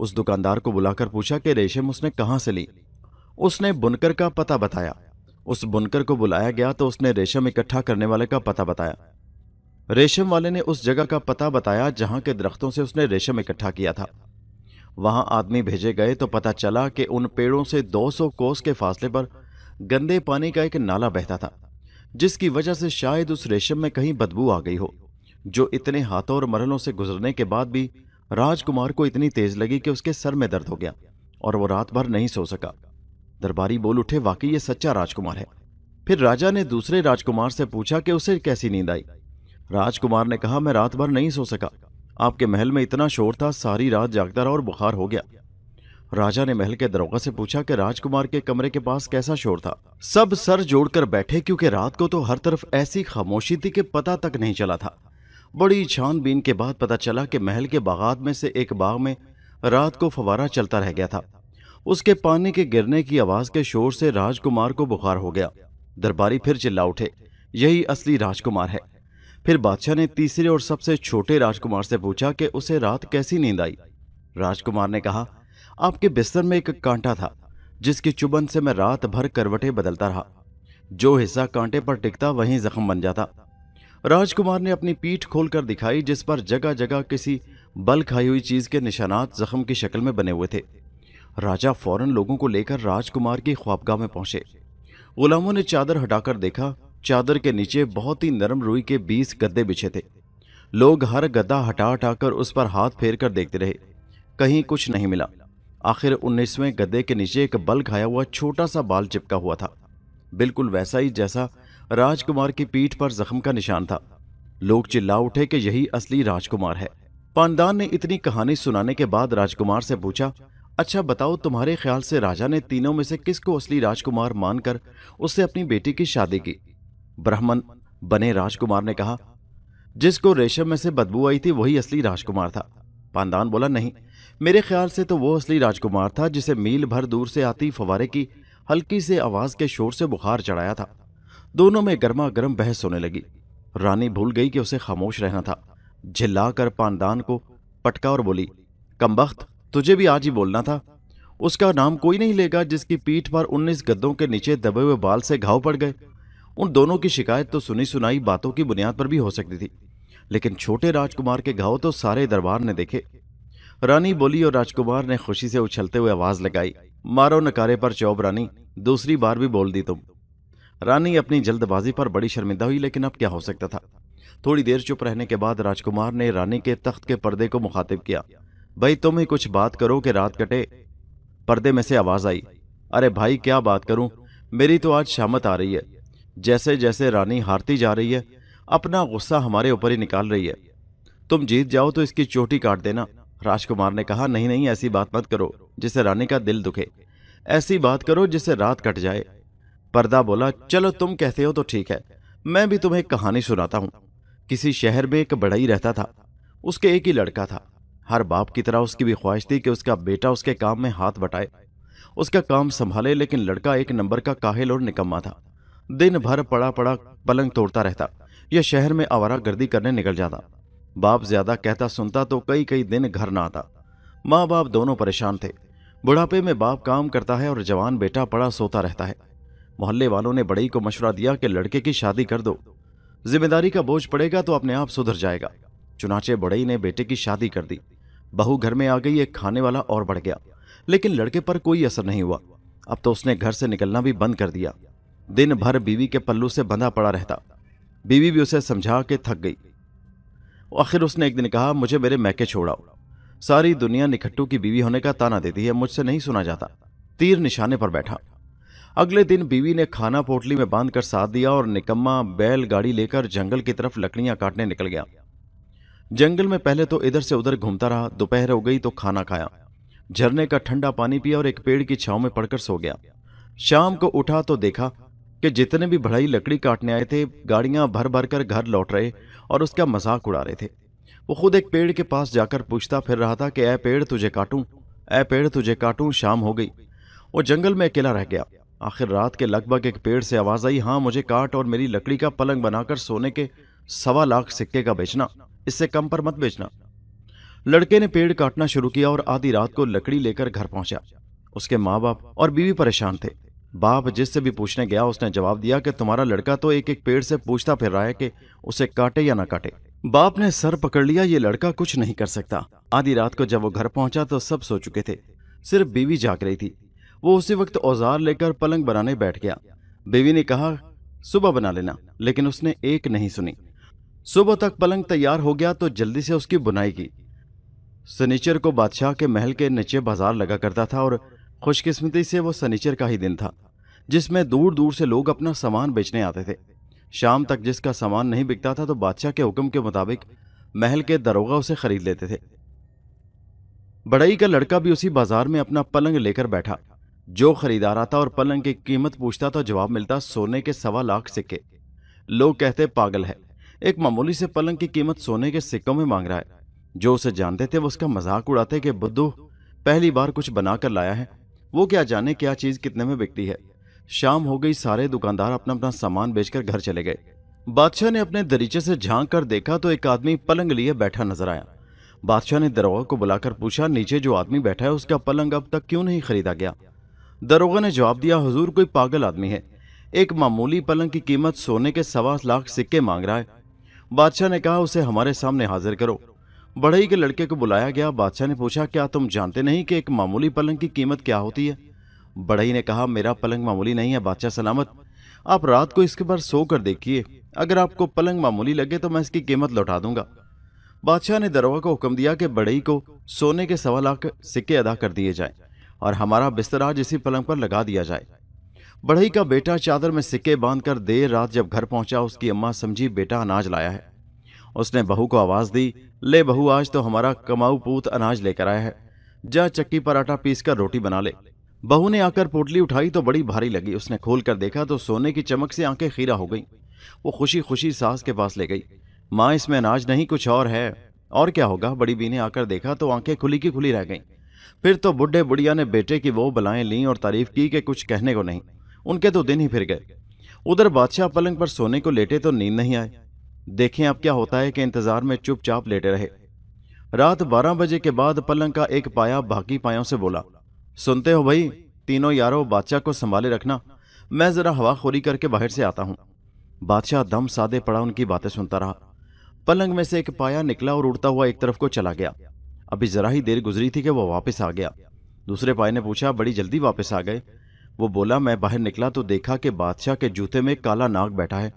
उस दुकानदार को बुलाकर पूछा कि रेशम उसने कहाँ से ली उसने बुनकर का पता बताया उस बुनकर को बुलाया गया तो उसने रेशम इकट्ठा करने वाले का पता बताया रेशम वाले ने उस जगह का पता बताया जहां के दरख्तों से उसने रेशम इकट्ठा किया था वहां आदमी भेजे गए तो पता चला कि उन पेड़ों से 200 कोस के फासले पर गंदे पानी का एक नाला बहता था जिसकी वजह से शायद उस रेशम में कहीं बदबू आ गई हो जो इतने हाथों और मरहलों से गुजरने के बाद भी राजकुमार को इतनी तेज लगी कि उसके सर में दर्द हो गया और वो रात भर नहीं सो सका दरबारी बोल उठे वाकई ये सच्चा राजकुमार है फिर राजा ने दूसरे राजकुमार से पूछा कि उसे कैसी नींद आई राजकुमार ने कहा मैं रात भर नहीं सो सका आपके महल में इतना शोर था सारी रात जागता रहा और बुखार हो गया राजा ने महल के दरोगा से पूछा कि राजकुमार के कमरे के पास कैसा शोर था सब सर जोड़कर बैठे क्योंकि रात को तो हर तरफ ऐसी खामोशी थी कि पता तक नहीं चला था बड़ी छानबीन के बाद पता चला कि महल के बागात में से एक बाग में रात को फवारा चलता रह गया था उसके पानी के गिरने की आवाज के शोर से राजकुमार को बुखार हो गया दरबारी फिर चिल्ला उठे यही असली राजकुमार है फिर बादशाह ने तीसरे और सबसे छोटे राजकुमार से पूछा कि उसे रात कैसी नींद आई राजकुमार ने कहा आपके बिस्तर में एक कांटा था जिसकी चुबन से मैं रात भर करवटे बदलता रहा जो हिस्सा कांटे पर टिकता वहीं जख्म बन जाता राजकुमार ने अपनी पीठ खोलकर दिखाई जिस पर जगह जगह किसी बल खाई हुई चीज के निशानात जख्म की शक्ल में बने हुए थे राजा फौरन लोगों को लेकर राजकुमार की ख्वाबगाह में पहुंचे गुलामों ने चादर हटाकर देखा चादर के नीचे बहुत ही नरम रुई के बीस गद्दे बिछे थे लोग हर गद्दा हटा हटाकर उस पर हाथ फेर कर देखते रहे कहीं कुछ नहीं मिला आखिर उन्नीसवें गद्दे के नीचे एक बल खाया हुआ छोटा सा बाल चिपका हुआ था बिल्कुल वैसा ही जैसा राजकुमार की पीठ पर जख्म का निशान था लोग चिल्ला उठे कि यही असली राजकुमार है पानदान ने इतनी कहानी सुनाने के बाद राजकुमार से पूछा अच्छा बताओ तुम्हारे ख्याल से राजा ने तीनों में से किसको असली राजकुमार मानकर उससे अपनी बेटी की शादी की ब्राह्मण बने राजकुमार ने कहा जिसको रेशम में से बदबू आई थी वही असली राजकुमार था पानदान बोला नहीं मेरे ख्याल से तो वो असली राजकुमार था जिसे मील भर दूर से आती फवारे की हल्की से आवाज के शोर से बुखार चढ़ाया था दोनों में गर्मा गर्म बहस होने लगी रानी भूल गई कि उसे खामोश रहना था झिल्ला कर पानदान को पटका और बोली कमबख्त तुझे भी आज ही बोलना था उसका नाम कोई नहीं लेगा जिसकी पीठ पर उन्नीस गद्दों के नीचे दबे हुए बाल से घाव पड़ गए उन दोनों की शिकायत तो सुनी सुनाई बातों की बुनियाद पर भी हो सकती थी लेकिन छोटे राजकुमार के घाव तो सारे दरबार ने देखे रानी बोली और राजकुमार ने खुशी से उछलते हुए आवाज लगाई मारो नकारे पर चौब रानी दूसरी बार भी बोल दी तुम रानी अपनी जल्दबाजी पर बड़ी शर्मिंदा हुई लेकिन अब क्या हो सकता था थोड़ी देर चुप रहने के बाद राजकुमार ने रानी के तख्त के पर्दे को मुखातिब किया भाई तुम ही कुछ बात करो कि रात कटे पर्दे में से आवाज आई अरे भाई क्या बात करूं मेरी तो आज शामत आ रही है जैसे जैसे रानी हारती जा रही है अपना गुस्सा हमारे ऊपर ही निकाल रही है तुम जीत जाओ तो इसकी चोटी काट देना राजकुमार ने कहा नहीं नहीं ऐसी बात मत करो जिसे रानी का दिल दुखे ऐसी बात करो जिसे रात कट जाए पर्दा बोला चलो तुम कहते हो तो ठीक है मैं भी तुम्हें कहानी सुनाता हूँ किसी शहर में एक बड़ा ही रहता था उसके एक ही लड़का था हर बाप की तरह उसकी भी ख्वाहिश थी कि उसका बेटा उसके काम में हाथ बटाए उसका काम संभाले लेकिन लड़का एक नंबर का काहिल और निकम्मा था दिन भर पड़ा पड़ा पलंग तोड़ता रहता या शहर में आवारा गर्दी करने निकल जाता बाप ज्यादा कहता सुनता तो कई कई दिन घर ना आता माँ बाप दोनों परेशान थे बुढ़ापे में बाप काम करता है और जवान बेटा पड़ा सोता रहता है मोहल्ले वालों ने बड़ई को मशवरा दिया कि लड़के की शादी कर दो जिम्मेदारी का बोझ पड़ेगा तो अपने आप सुधर जाएगा चुनाचे बड़ई ने बेटे की शादी कर दी बहू घर में आ गई एक खाने वाला और बढ़ गया लेकिन लड़के पर कोई असर नहीं हुआ अब तो उसने घर से निकलना भी बंद कर दिया दिन भर बीवी के पल्लू से बंधा पड़ा रहता बीवी भी उसे समझा के थक गई आखिर उसने एक दिन कहा मुझे मेरे मैके छोड़ाओ सारी दुनिया निखट्टू की बीवी होने का ताना देती है मुझसे नहीं सुना जाता तीर निशाने पर बैठा अगले दिन बीवी ने खाना पोटली में बांधकर साथ दिया और निकम्मा बैलगाड़ी लेकर जंगल की तरफ लकड़ियां काटने निकल गया जंगल में पहले तो इधर से उधर घूमता रहा दोपहर हो गई तो खाना खाया झरने का ठंडा पानी पिया और एक पेड़ की छाव में पड़कर सो गया शाम को उठा तो देखा कि जितने भी भड़ाई लकड़ी काटने आए थे गाड़ियां भर भर कर घर लौट रहे और उसका मजाक उड़ा रहे थे वो खुद एक पेड़ के पास जाकर पूछता फिर रहा था कि ऐ पेड़ तुझे काटूं ए पेड़ तुझे काटूं शाम हो गई वो जंगल में अकेला रह गया आखिर रात के लगभग एक पेड़ से आवाज़ आई हाँ मुझे काट और मेरी लकड़ी का पलंग बनाकर सोने के सवा लाख सिक्के का बेचना इससे कम पर मत बेचना लड़के ने पेड़ काटना शुरू किया और आधी रात को लकड़ी लेकर घर पहुंचा उसके माँ बाप और बीवी परेशान थे बाप जिससे भी पूछने गया उसने जवाब दिया कि तुम्हारा लड़का तो एक एक पेड़ से पूछता फिर रहा है कि उसे काटे या ना काटे बाप ने सर पकड़ लिया ये लड़का कुछ नहीं कर सकता आधी रात को जब वो घर पहुंचा तो सब सो चुके थे सिर्फ बीवी जाग रही थी वो उसी वक्त औजार लेकर पलंग बनाने बैठ गया बीवी ने कहा सुबह बना लेना लेकिन उसने एक नहीं सुनी सुबह तक पलंग तैयार हो गया तो जल्दी से उसकी बुनाई की सनीचर को बादशाह के महल के नीचे बाजार लगा करता था और खुशकिस्मती से वो सनीचर का ही दिन था जिसमें दूर दूर से लोग अपना सामान बेचने आते थे शाम तक जिसका सामान नहीं बिकता था तो बादशाह के हुक्म के मुताबिक महल के दरोगा उसे खरीद लेते थे बड़ई का लड़का भी उसी बाजार में अपना पलंग लेकर बैठा जो खरीदार आता और पलंग की कीमत पूछता तो जवाब मिलता सोने के सवा लाख सिक्के लोग कहते पागल है एक मामूली से पलंग की कीमत सोने के सिक्कों में मांग रहा है जो उसे जानते थे वो उसका मजाक उड़ाते कि बुद्धू पहली बार कुछ बना कर लाया है वो क्या जाने क्या चीज़ कितने में बिकती है शाम हो गई सारे दुकानदार अपना अपना सामान बेचकर घर चले गए बादशाह ने अपने दरीचे से झांक कर देखा तो एक आदमी पलंग लिए बैठा नजर आया बादशाह ने दरोगा को बुलाकर पूछा नीचे जो आदमी बैठा है उसका पलंग अब तक क्यों नहीं खरीदा गया दरोगा ने जवाब दिया हजूर कोई पागल आदमी है एक मामूली पलंग की कीमत सोने के सवा लाख सिक्के मांग रहा है बादशाह ने कहा उसे हमारे सामने हाजिर करो बढ़ई के लड़के को बुलाया गया बादशाह ने पूछा क्या तुम जानते नहीं कि एक मामूली पलंग की कीमत क्या होती है बढ़ई ने कहा मेरा पलंग मामूली नहीं है बादशाह सलामत आप रात को इसके बार सो कर देखिए अगर आपको पलंग मामूली लगे तो मैं इसकी कीमत लौटा दूंगा बादशाह ने दरोगा को हुक्म दिया कि बढ़ई को सोने के सवा लाख सिक्के अदा कर दिए जाएं। और हमारा बिस्तर आज इसी पलंग पर लगा दिया जाए बढ़ई का बेटा चादर में सिक्के बांधकर देर रात जब घर पहुंचा उसकी अम्मा समझी बेटा अनाज लाया है उसने बहू को आवाज दी ले बहू आज तो हमारा कमाऊ पूत अनाज लेकर आया है जा चक्की पर आटा पीस कर रोटी बना ले बहू ने आकर पोटली उठाई तो बड़ी भारी लगी उसने खोल कर देखा तो सोने की चमक से आंखें खीरा हो गई वो खुशी खुशी सास के पास ले गई माँ इसमें अनाज नहीं कुछ और है और क्या होगा बड़ी बी ने आकर देखा तो आंखें खुली की खुली रह गईं फिर तो बुढ़े बुढ़िया ने बेटे की वो बलाएं लीं और तारीफ की कि कुछ कहने को नहीं उनके तो दिन ही फिर गए उधर बादशाह पलंग पर सोने को लेटे तो नींद नहीं आए देखें अब क्या होता है कि इंतजार में चुपचाप लेटे रहे रात बारह बजे के बाद पलंग का एक पाया बाकी पायों से बोला सुनते हो भाई तीनों यारों बादशाह को संभाले रखना मैं जरा हवाखोरी करके बाहर से आता हूँ बादशाह दम सादे पड़ा उनकी बातें सुनता रहा पलंग में से एक पाया निकला और उड़ता हुआ एक तरफ को चला गया अभी ज़रा ही देर गुजरी थी कि वह वापस आ गया दूसरे पाए ने पूछा बड़ी जल्दी वापस आ गए वो बोला मैं बाहर निकला तो देखा कि बादशाह के जूते में काला नाग बैठा है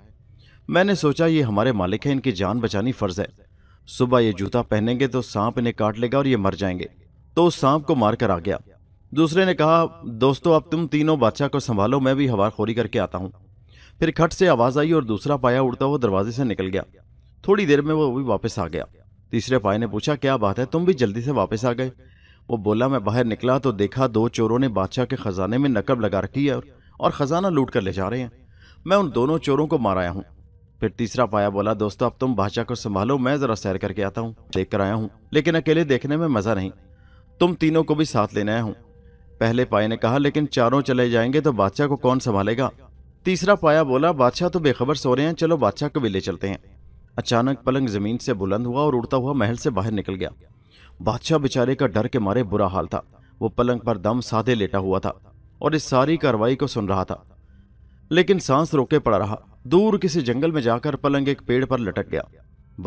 मैंने सोचा ये हमारे मालिक हैं इनकी जान बचानी फ़र्ज़ है सुबह ये जूता पहनेंगे तो सांप इन्हें काट लेगा और ये मर जाएंगे तो उस सांप को मारकर आ गया दूसरे ने कहा दोस्तों अब तुम तीनों बादशाह को संभालो मैं भी हवारखोरी करके आता हूँ फिर खट से आवाज़ आई और दूसरा पाया उड़ता हुआ दरवाजे से निकल गया थोड़ी देर में वो भी वापस आ गया तीसरे भाई ने पूछा क्या बात है तुम भी जल्दी से वापस आ गए वो बोला मैं बाहर निकला तो देखा दो चोरों ने बादशाह के ख़जाने में नकब लगा रखी है और ख़जाना लूट कर ले जा रहे हैं मैं उन दोनों चोरों को मार आया हूँ फिर तीसरा पाया बोला दोस्तों अब तुम बादशाह को संभालो मैं ज़रा सैर करके आता हूँ देख कर आया हूँ लेकिन अकेले देखने में मज़ा नहीं तुम तीनों को भी साथ लेने आया हूँ पहले पाए ने कहा लेकिन चारों चले जाएंगे तो बादशाह को कौन संभालेगा तीसरा पाया बोला बादशाह तो बेखबर सो रहे हैं चलो बादशाह को भी ले चलते हैं अचानक पलंग जमीन से बुलंद हुआ और उड़ता हुआ महल से बाहर निकल गया बादशाह बेचारे का डर के मारे बुरा हाल था वो पलंग पर दम साधे लेटा हुआ था और इस सारी कार्रवाई को सुन रहा था लेकिन सांस रोके पड़ा रहा दूर किसी जंगल में जाकर पलंग एक पेड़ पर लटक गया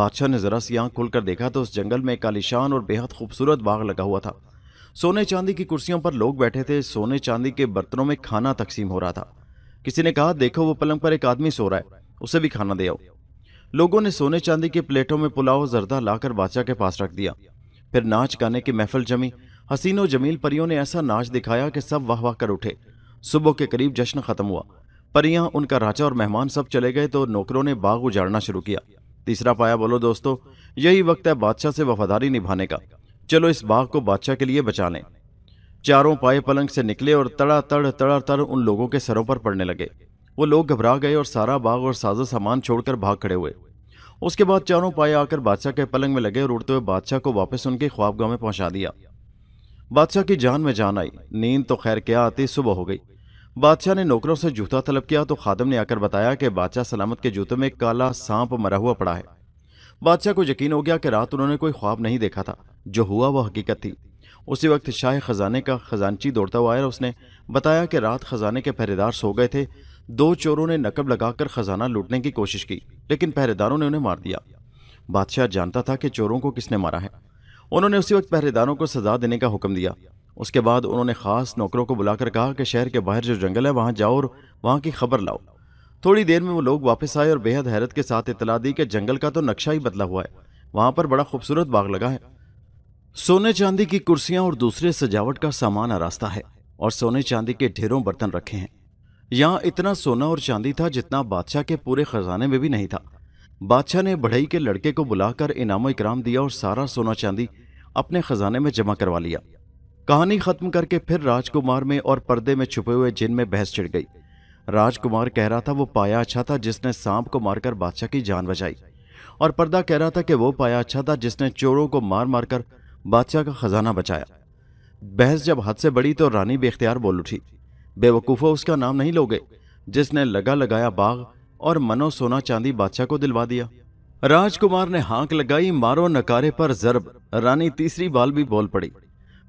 बादशाह ने जरा सी आंख खोलकर देखा तो उस जंगल में एक आलिशान और बेहद खूबसूरत बाग लगा हुआ था सोने चांदी की कुर्सियों पर लोग बैठे थे सोने चांदी के बर्तनों में खाना तकसीम हो रहा था किसी ने कहा देखो वो पलंग पर एक आदमी सो रहा है उसे भी खाना दे आओ लोगों ने सोने चांदी के प्लेटों में पुलाव जरदा लाकर बादशाह के पास रख दिया फिर नाच गाने की महफल जमी हसीनो जमील परियों ने ऐसा नाच दिखाया कि सब वाह वाह कर उठे सुबह के करीब जश्न खत्म हुआ परियां उनका राजा और मेहमान सब चले गए तो नौकरों ने बाग उजाड़ना शुरू किया तीसरा पाया बोलो दोस्तों यही वक्त है बादशाह से वफादारी निभाने का चलो इस बाग को बादशाह के लिए बचा लें चारों पाए पलंग से निकले और तड़ा तड़ तड़ा तड़ उन लोगों के सरों पर पड़ने लगे वो लोग घबरा गए और सारा बाग और साजो सामान छोड़कर भाग खड़े हुए उसके बाद चारों पाए आकर बादशाह के पलंग में लगे और उड़ते हुए बादशाह को वापस उनके ख्वाबगाह में पहुंचा दिया बादशाह की जान में जान आई नींद तो खैर क्या आती सुबह हो गई बादशाह ने नौकरों से जूता तलब किया तो खादम ने आकर बताया कि बादशाह सलामत के जूते में काला सांप मरा हुआ पड़ा है बादशाह को यकीन हो गया कि रात उन्होंने कोई ख्वाब नहीं देखा था जो हुआ वह हकीकत थी उसी वक्त शाह खजाने का खजानची दौड़ता हुआ आया उसने बताया कि रात खजाने के पहरेदार सो गए थे दो चोरों ने नकब लगाकर खजाना लूटने की कोशिश की लेकिन पहरेदारों ने उन्हें मार दिया बादशाह जानता था कि चोरों को किसने मारा है उन्होंने उसी वक्त पहरेदारों को सजा देने का हुक्म दिया उसके बाद उन्होंने खास नौकरों को बुलाकर कहा कि शहर के बाहर जो जंगल है वहां जाओ और वहां की खबर लाओ थोड़ी देर में वो लोग वापस आए और बेहद हैरत के साथ इतला दी कि जंगल का तो नक्शा ही बदला हुआ है वहां पर बड़ा खूबसूरत बाग लगा है सोने चांदी की कुर्सियां और दूसरे सजावट का सामान रास्ता है और सोने चांदी के ढेरों बर्तन रखे हैं यहाँ इतना सोना और चांदी था जितना बादशाह के पूरे खजाने में भी नहीं था बादशाह ने बढ़ई के लड़के को बुलाकर इनाम इकराम दिया और सारा सोना चांदी अपने खजाने में जमा करवा लिया कहानी खत्म करके फिर राजकुमार में और पर्दे में छुपे हुए जिन में बहस छिड़ गई राजकुमार कह रहा था वो पाया अच्छा था जिसने सांप को मारकर बादशाह की जान बचाई और पर्दा कह रहा था कि वो पाया अच्छा था जिसने चोरों को मार मारकर बादशाह का खजाना बचाया बहस जब हद से बड़ी तो रानी बेख्तियार बोल उठी बेवकूफों उसका नाम नहीं लोगे जिसने लगा लगाया बाग और मनो सोना चांदी बादशाह को दिलवा दिया राजकुमार ने हांक लगाई मारो नकारे पर जरब रानी तीसरी बाल भी बोल पड़ी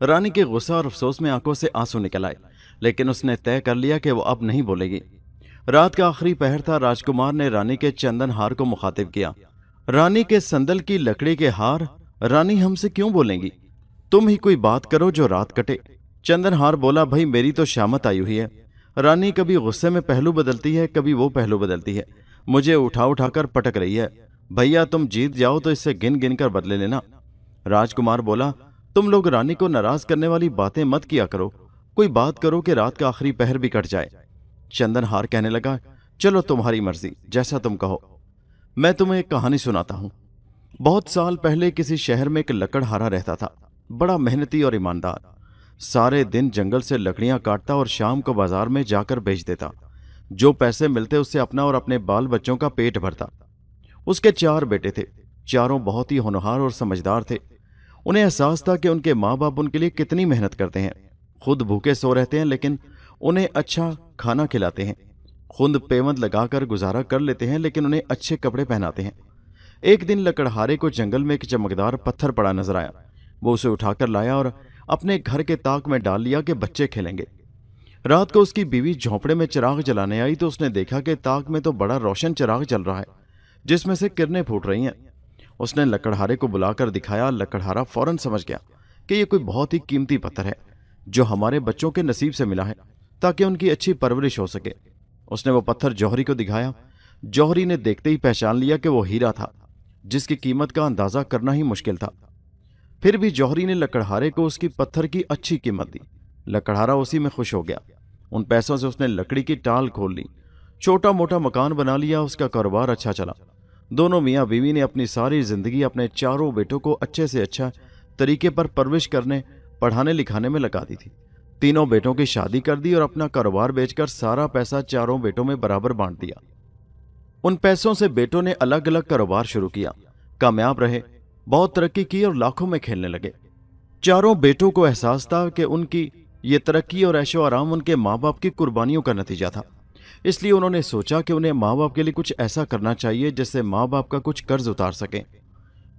रानी के गुस्सा और अफसोस में आंखों से आंसू निकल आए लेकिन उसने तय कर लिया कि वो अब नहीं बोलेगी रात का आखिरी पहर था राजकुमार ने रानी के चंदन हार को मुखातिब किया रानी के संदल की लकड़ी के हार रानी हमसे क्यों बोलेंगी तुम ही कोई बात करो जो रात कटे चंदनहार बोला भाई मेरी तो श्यामत आई हुई है रानी कभी गुस्से में पहलू बदलती है कभी वो पहलू बदलती है मुझे उठा उठाकर पटक रही है भैया तुम जीत जाओ तो इससे गिन गिन कर बदले लेना राजकुमार बोला तुम लोग रानी को नाराज करने वाली बातें मत किया करो कोई बात करो कि रात का आखिरी पहर भी कट जाए चंदनहार कहने लगा चलो तुम्हारी मर्जी जैसा तुम कहो मैं तुम्हें एक कहानी सुनाता हूँ बहुत साल पहले किसी शहर में एक लकड़हारा रहता था बड़ा मेहनती और ईमानदार सारे दिन जंगल से लकड़ियां काटता और शाम को बाजार में जाकर बेच देता जो पैसे मिलते उससे अपना और अपने बाल बच्चों का पेट भरता उसके चार बेटे थे चारों बहुत ही होनहार और समझदार थे उन्हें एहसास था कि उनके माँ बाप उनके लिए कितनी मेहनत करते हैं खुद भूखे सो रहते हैं लेकिन उन्हें अच्छा खाना खिलाते हैं खुद पेवंद लगाकर गुजारा कर लेते हैं लेकिन उन्हें अच्छे कपड़े पहनाते हैं एक दिन लकड़हारे को जंगल में एक चमकदार पत्थर पड़ा नजर आया वो उसे उठाकर लाया और अपने घर के ताक में डाल लिया कि बच्चे खेलेंगे रात को उसकी बीवी झोंपड़े में चिराग जलाने आई तो उसने देखा कि ताक में तो बड़ा रोशन चिराग जल रहा है जिसमें से किरणें फूट रही हैं उसने लकड़हारे को बुलाकर दिखाया लकड़हारा फौरन समझ गया कि यह कोई बहुत ही कीमती पत्थर है जो हमारे बच्चों के नसीब से मिला है ताकि उनकी अच्छी परवरिश हो सके उसने वो पत्थर जौहरी को दिखाया जौहरी ने देखते ही पहचान लिया कि वो हीरा था जिसकी कीमत का अंदाजा करना ही मुश्किल था फिर भी जौहरी ने लकड़हारे को उसकी पत्थर की अच्छी कीमत दी लकड़हारा उसी में खुश हो गया उन पैसों से उसने लकड़ी की टाल खोल ली छोटा मोटा मकान बना लिया उसका कारोबार अच्छा चला दोनों मियाँ बीवी ने अपनी सारी जिंदगी अपने चारों बेटों को अच्छे से अच्छा तरीके पर परविश करने पढ़ाने लिखाने में लगा दी थी तीनों बेटों की शादी कर दी और अपना कारोबार बेचकर सारा पैसा चारों बेटों में बराबर बांट दिया उन पैसों से बेटों ने अलग अलग कारोबार शुरू किया कामयाब रहे बहुत तरक्की की और लाखों में खेलने लगे चारों बेटों को एहसास था कि उनकी ये तरक्की और ऐशो आराम उनके माँ बाप की कुर्बानियों का नतीजा था इसलिए उन्होंने सोचा कि उन्हें माँ बाप के लिए कुछ ऐसा करना चाहिए जिससे माँ बाप का कुछ कर्ज उतार सकें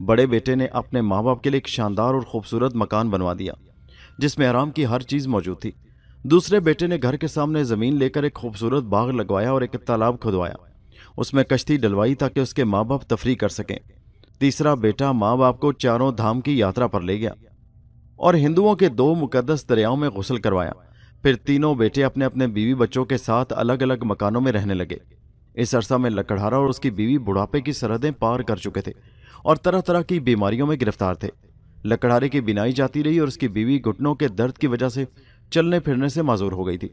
बड़े बेटे ने अपने माँ बाप के लिए एक शानदार और खूबसूरत मकान बनवा दिया जिसमें आराम की हर चीज़ मौजूद थी दूसरे बेटे ने घर के सामने ज़मीन लेकर एक खूबसूरत बाग लगवाया और एक तालाब खुदवाया उसमें कश्ती डलवाई ताकि उसके माँ बाप तफरी कर सकें तीसरा बेटा माँ बाप को चारों धाम की यात्रा पर ले गया और हिंदुओं के दो मुकदस दरियाओं में गुसल करवाया फिर तीनों बेटे अपने अपने बीवी बच्चों के साथ अलग अलग मकानों में रहने लगे इस अरसा में लकड़हारा और उसकी बीवी बुढ़ापे की सरहदें पार कर चुके थे और तरह तरह की बीमारियों में गिरफ्तार थे लकड़हारे की बिनाई जाती रही और उसकी बीवी घुटनों के दर्द की वजह से चलने फिरने से माजूर हो गई थी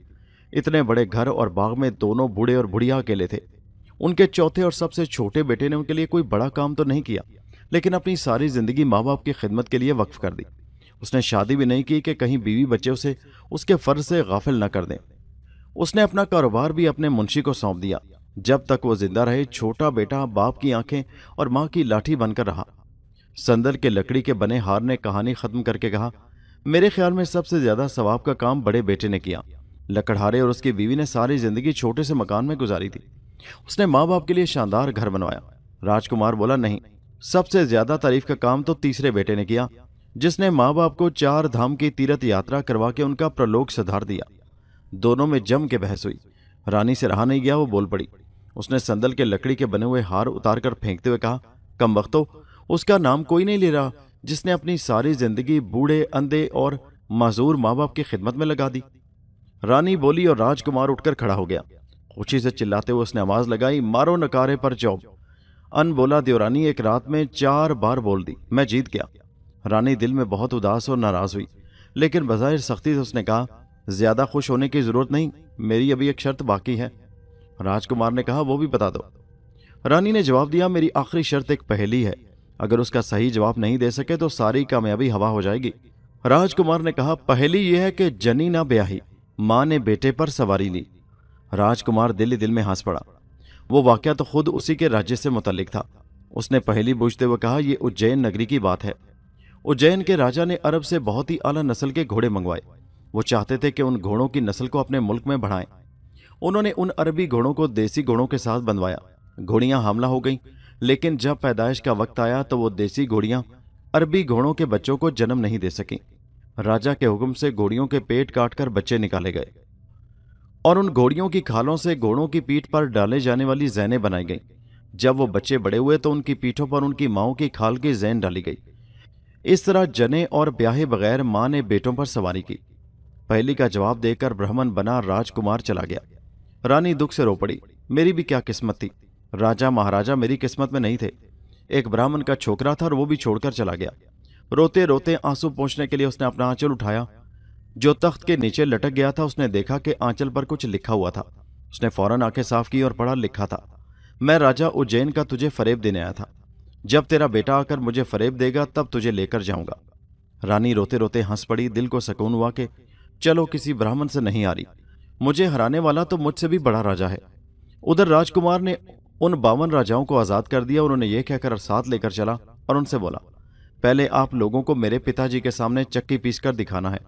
इतने बड़े घर और बाग में दोनों बूढ़े और बुढ़िया अकेले थे उनके चौथे और सबसे छोटे बेटे ने उनके लिए कोई बड़ा काम तो नहीं किया लेकिन अपनी सारी ज़िंदगी माँ बाप की खिदमत के लिए वक्फ कर दी उसने शादी भी नहीं की कि कहीं बीवी बच्चे उसे उसके फ़र्ज से गाफिल न कर दें उसने अपना कारोबार भी अपने मुंशी को सौंप दिया जब तक वो जिंदा रहे छोटा बेटा बाप की आंखें और माँ की लाठी बनकर रहा संदर के लकड़ी के बने हार ने कहानी ख़त्म करके कहा मेरे ख्याल में सबसे ज़्यादा सवाब का काम बड़े बेटे ने किया लकड़हारे और उसकी बीवी ने सारी ज़िंदगी छोटे से मकान में गुजारी थी उसने माँ बाप के लिए शानदार घर बनवाया राजकुमार बोला नहीं सबसे ज्यादा तारीफ का काम तो तीसरे बेटे ने किया जिसने माँ बाप को चार धाम की तीर्थ यात्रा करवा के उनका प्रलोक सुधार दिया दोनों में जम के बहस हुई रानी से रहा नहीं गया वो बोल पड़ी उसने संदल के लकड़ी के बने हुए हार उतार कर फेंकते हुए कहा कम वक्तो तो, उसका नाम कोई नहीं ले रहा जिसने अपनी सारी जिंदगी बूढ़े अंधे और मजूर माँ बाप की खिदमत में लगा दी रानी बोली और राजकुमार उठकर खड़ा हो गया खुशी से चिल्लाते हुए उसने आवाज़ लगाई मारो नकारे पर जॉब बोला देवरानी एक रात में चार बार बोल दी मैं जीत गया रानी दिल में बहुत उदास और नाराज़ हुई लेकिन बज़ाहिर सख्ती से उसने कहा ज़्यादा खुश होने की ज़रूरत नहीं मेरी अभी एक शर्त बाकी है राजकुमार ने कहा वो भी बता दो रानी ने जवाब दिया मेरी आखिरी शर्त एक पहली है अगर उसका सही जवाब नहीं दे सके तो सारी कामयाबी हवा हो जाएगी राजकुमार ने कहा पहली यह है कि जनी ना ब्याही माँ ने बेटे पर सवारी ली राजकुमार दिल ही दिल में हंस पड़ा वो वाक़ तो खुद उसी के राज्य से मुतलिक था उसने पहली बूझते हुए कहा यह उज्जैन नगरी की बात है उज्जैन के राजा ने अरब से बहुत ही आला नस्ल के घोड़े मंगवाए वो चाहते थे कि उन घोड़ों की नस्ल को अपने मुल्क में बढ़ाएं उन्होंने उन अरबी घोड़ों को देसी घोड़ों के साथ बंधवाया घोड़ियां हमला हो गईं लेकिन जब पैदाइश का वक्त आया तो वो देसी घोड़ियां अरबी घोड़ों के बच्चों को जन्म नहीं दे सकें राजा के हुक्म से घोड़ियों के पेट काटकर बच्चे निकाले गए और उन घोड़ियों की खालों से घोड़ों की पीठ पर डाले जाने वाली जैनें बनाई गईं जब वो बच्चे बड़े हुए तो उनकी पीठों पर उनकी माओ की खाल की जैन डाली गई इस तरह जने और ब्याहे बगैर माँ ने बेटों पर सवारी की पहली का जवाब देकर ब्राह्मण बना राजकुमार चला गया रानी दुख से रो पड़ी मेरी भी क्या किस्मत थी राजा महाराजा मेरी किस्मत में नहीं थे एक ब्राह्मण का छोकरा था और वो भी छोड़कर चला गया रोते रोते आंसू पहुंचने के लिए उसने अपना आंचल उठाया जो तख्त के नीचे लटक गया था उसने देखा कि आंचल पर कुछ लिखा हुआ था उसने फौरन आंखें साफ की और पढ़ा लिखा था मैं राजा उज्जैन का तुझे फरेब देने आया था जब तेरा बेटा आकर मुझे फरेब देगा तब तुझे लेकर जाऊंगा रानी रोते रोते हंस पड़ी दिल को सकून हुआ कि चलो किसी ब्राह्मण से नहीं आ रही मुझे हराने वाला तो मुझसे भी बड़ा राजा है उधर राजकुमार ने उन बावन राजाओं को आज़ाद कर दिया उन्होंने यह कहकर साथ लेकर चला और उनसे बोला पहले आप लोगों को मेरे पिताजी के सामने चक्की पीसकर दिखाना है